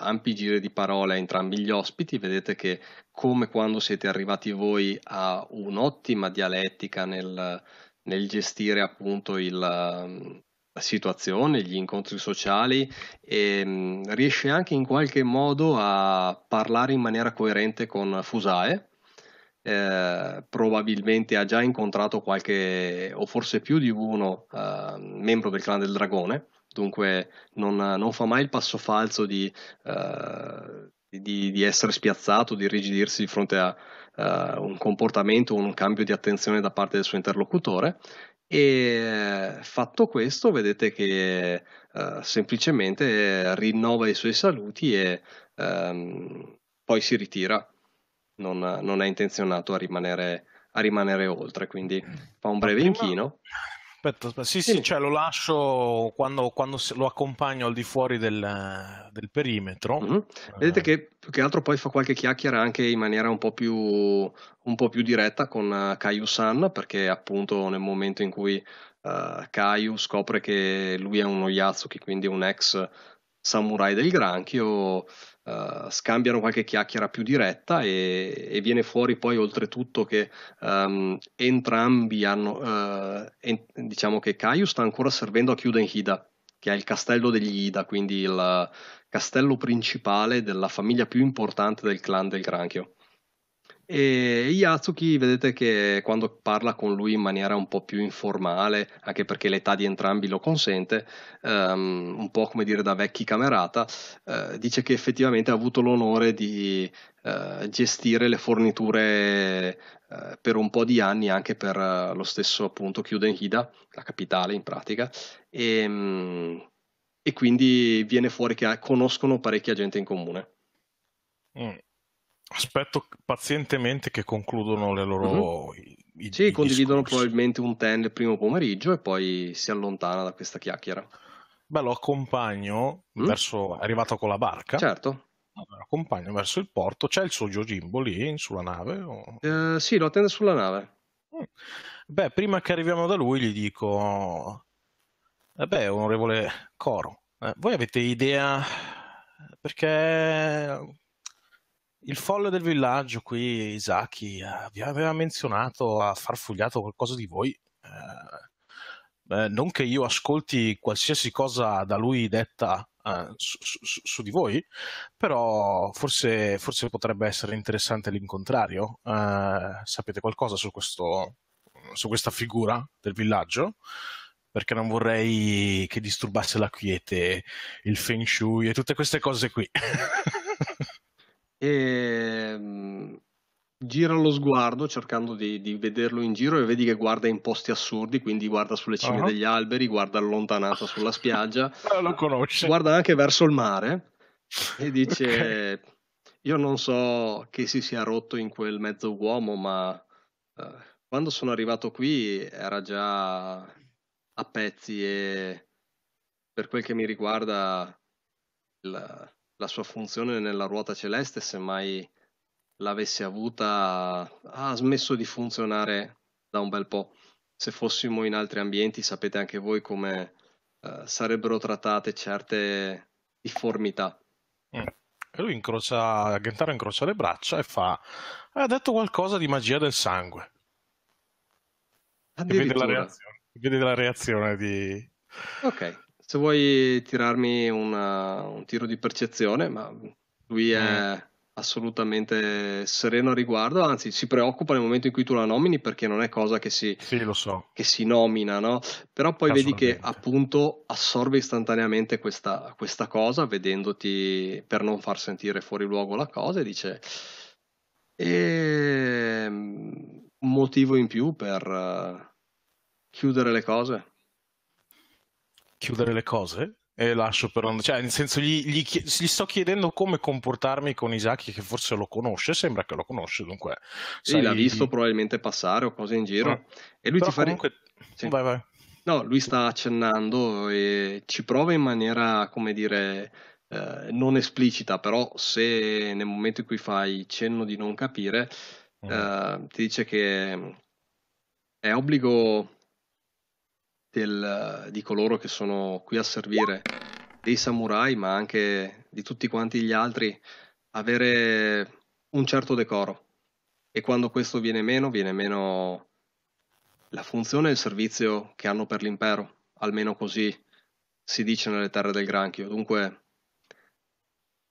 ampi giri di parole a entrambi gli ospiti, vedete che come quando siete arrivati voi ha un'ottima dialettica nel, nel gestire appunto il, situazione, gli incontri sociali e ehm, mh, riesce anche in qualche modo a parlare in maniera coerente con Fusae. Eh, probabilmente ha già incontrato qualche o forse più di uno eh, membro del clan del dragone, dunque non, non fa mai il passo falso di, eh, di, di essere spiazzato, di rigidirsi di fronte a, Uh, un comportamento o un cambio di attenzione da parte del suo interlocutore, e eh, fatto questo, vedete che uh, semplicemente rinnova i suoi saluti e um, poi si ritira. Non, non è intenzionato a rimanere, a rimanere, oltre, quindi mm. fa un breve prima, inchino. Aspetta, aspetta. Sì, sì, sì, cioè lo lascio quando, quando lo accompagno al di fuori del, del perimetro. Mm-hmm. Vedete che più che altro poi fa qualche chiacchiera anche in maniera un po' più, un po più diretta con Caius-san, eh, perché appunto nel momento in cui uh, scopre che lui è uno Yatsuki, quindi un ex samurai del granchio, eh, scambiano qualche chiacchiera più diretta e, e viene fuori poi oltretutto che um, entrambi hanno, uh, en- diciamo che Caio sta ancora servendo a Chiudenhida, che è il castello degli Ida, quindi il castello principale della famiglia più importante del clan del Granchio. E Yatsuki vedete che quando parla con lui in maniera un po' più informale, anche perché l'età di entrambi lo consente, um, un po' come dire da vecchi camerata, uh, dice che effettivamente ha avuto l'onore di uh, gestire le forniture uh, per un po' di anni anche per lo stesso appunto Kyuden-Hida, la capitale in pratica, e, um, e quindi viene fuori che conoscono parecchia gente in comune. Mm aspetto pazientemente che concludono le loro... Mm-hmm. I, sì, i condividono discorsi. probabilmente un ten il primo pomeriggio e poi si allontana da questa chiacchiera. Beh, lo accompagno mm? verso... è arrivato con la barca. Certo. Lo accompagno verso il porto. C'è il suo Giojimbo lì, sulla nave? O... Eh, sì, lo attende sulla nave. Mm. Beh, prima che arriviamo da lui gli dico... Eh, beh, onorevole Coro, eh, voi avete idea... Perché il folle del villaggio qui, Isaki, eh, vi aveva menzionato, ha farfugliato qualcosa di voi. Eh, eh, non che io ascolti qualsiasi cosa da lui detta eh, su, su, su, di voi, però forse, forse potrebbe essere interessante l'incontrario. Eh, sapete qualcosa su, questo, su questa figura del villaggio? Perché non vorrei che disturbasse la quiete, il feng shui e tutte queste cose qui. <laughs> e mm, gira lo sguardo cercando di, di, vederlo in giro e vedi che guarda in posti assurdi, quindi guarda sulle cime uh-huh. degli alberi, guarda allontanata sulla spiaggia, <laughs> eh, lo conosce. guarda anche verso il mare e dice okay. io non so che si sia rotto in quel mezzo uomo, ma eh, quando sono arrivato qui era già a pezzi e per quel che mi riguarda il la sua funzione nella ruota celeste, semmai l'avesse avuta, ha smesso di funzionare da un bel po'. Se fossimo in altri ambienti, sapete anche voi come eh, sarebbero trattate certe difformità. Mm. E lui incrocia, Gentaro incrocia le braccia e fa, ha detto qualcosa di magia del sangue. E vede la reazione, vede la reazione di... Ok se vuoi tirarmi una, un tiro di percezione, ma lui è eh. assolutamente sereno a riguardo, anzi si preoccupa nel momento in cui tu la nomini perché non è cosa che si, sì, so. che si nomina, no? però poi vedi che appunto assorbe istantaneamente questa, questa cosa vedendoti per non far sentire fuori luogo la cosa e dice... E... Ehm, un motivo in più per eh, chiudere le cose chiudere le cose e lascio per un... cioè nel senso gli, gli, gli, sto chiedendo come comportarmi con Isacchi che forse lo conosce sembra che lo conosce dunque sì, sai, l'ha visto gli... Mm. probabilmente passare o cose in giro ah. e lui Però ti fa comunque... sì. vai vai no lui sta accennando e ci prova in maniera come dire eh, non esplicita, però se nel momento in cui fai cenno di non capire, mm. Eh, ti dice che è obbligo del, eh, di coloro che sono qui a servire, dei samurai, ma anche di tutti quanti gli altri, avere un certo decoro. E quando questo viene meno, viene meno la funzione e il servizio che hanno per l'impero, almeno così si dice nelle terre del granchio. Dunque,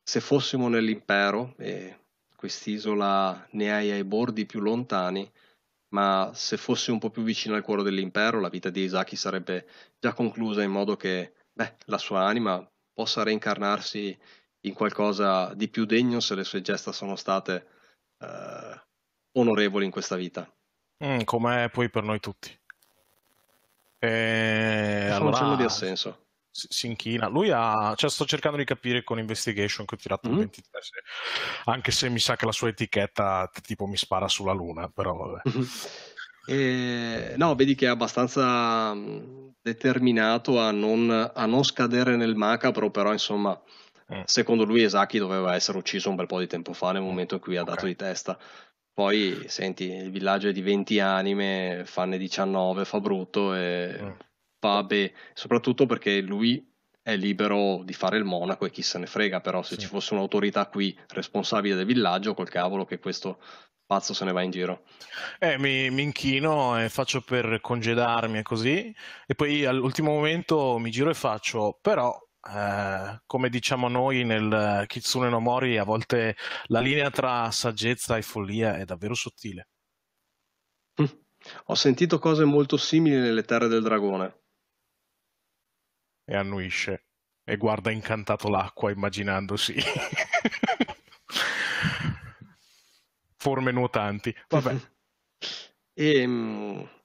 se fossimo nell'impero, e quest'isola ne hai ai bordi più lontani, ma se fossi un po' più vicino al cuore dell'impero, la vita di Isaki sarebbe già conclusa in modo che beh, la sua anima possa reincarnarsi in qualcosa di più degno se le sue gesta sono state eh, onorevoli in questa vita. Mm, Come poi per noi tutti. E... allora... un cenno di assenso si inchina. Lui ha, cioè sto cercando di capire con Investigation che ho tirato mm-hmm. 23, anche se mi sa che la sua etichetta tipo mi spara sulla luna, però vabbè. Mm-hmm. Eh, no, vedi che è abbastanza mm, determinato a non, a non scadere nel macabro, però insomma, mm. secondo lui Esaki doveva essere ucciso un bel po' di tempo fa nel mm. momento in cui ha okay. dato di testa. Poi, senti, il villaggio è di 20 anime, fanne 19, fa brutto e... Mm Fabe, soprattutto perché lui è libero di fare il monaco e chi se ne frega, però se sì. ci fosse un'autorità qui responsabile del villaggio, col cavolo che questo pazzo se ne va in giro. Eh, mi, mi, inchino e faccio per congedarmi e così, e poi all'ultimo momento mi giro e faccio, però... Eh, come diciamo noi nel Kitsune no Mori, a volte la linea tra saggezza e follia è davvero sottile. Hm. Ho sentito cose molto simili nelle Terre del Dragone e annuisce e guarda incantato l'acqua immaginandosi <laughs> forme nuotanti. Vabbè. E, ehm,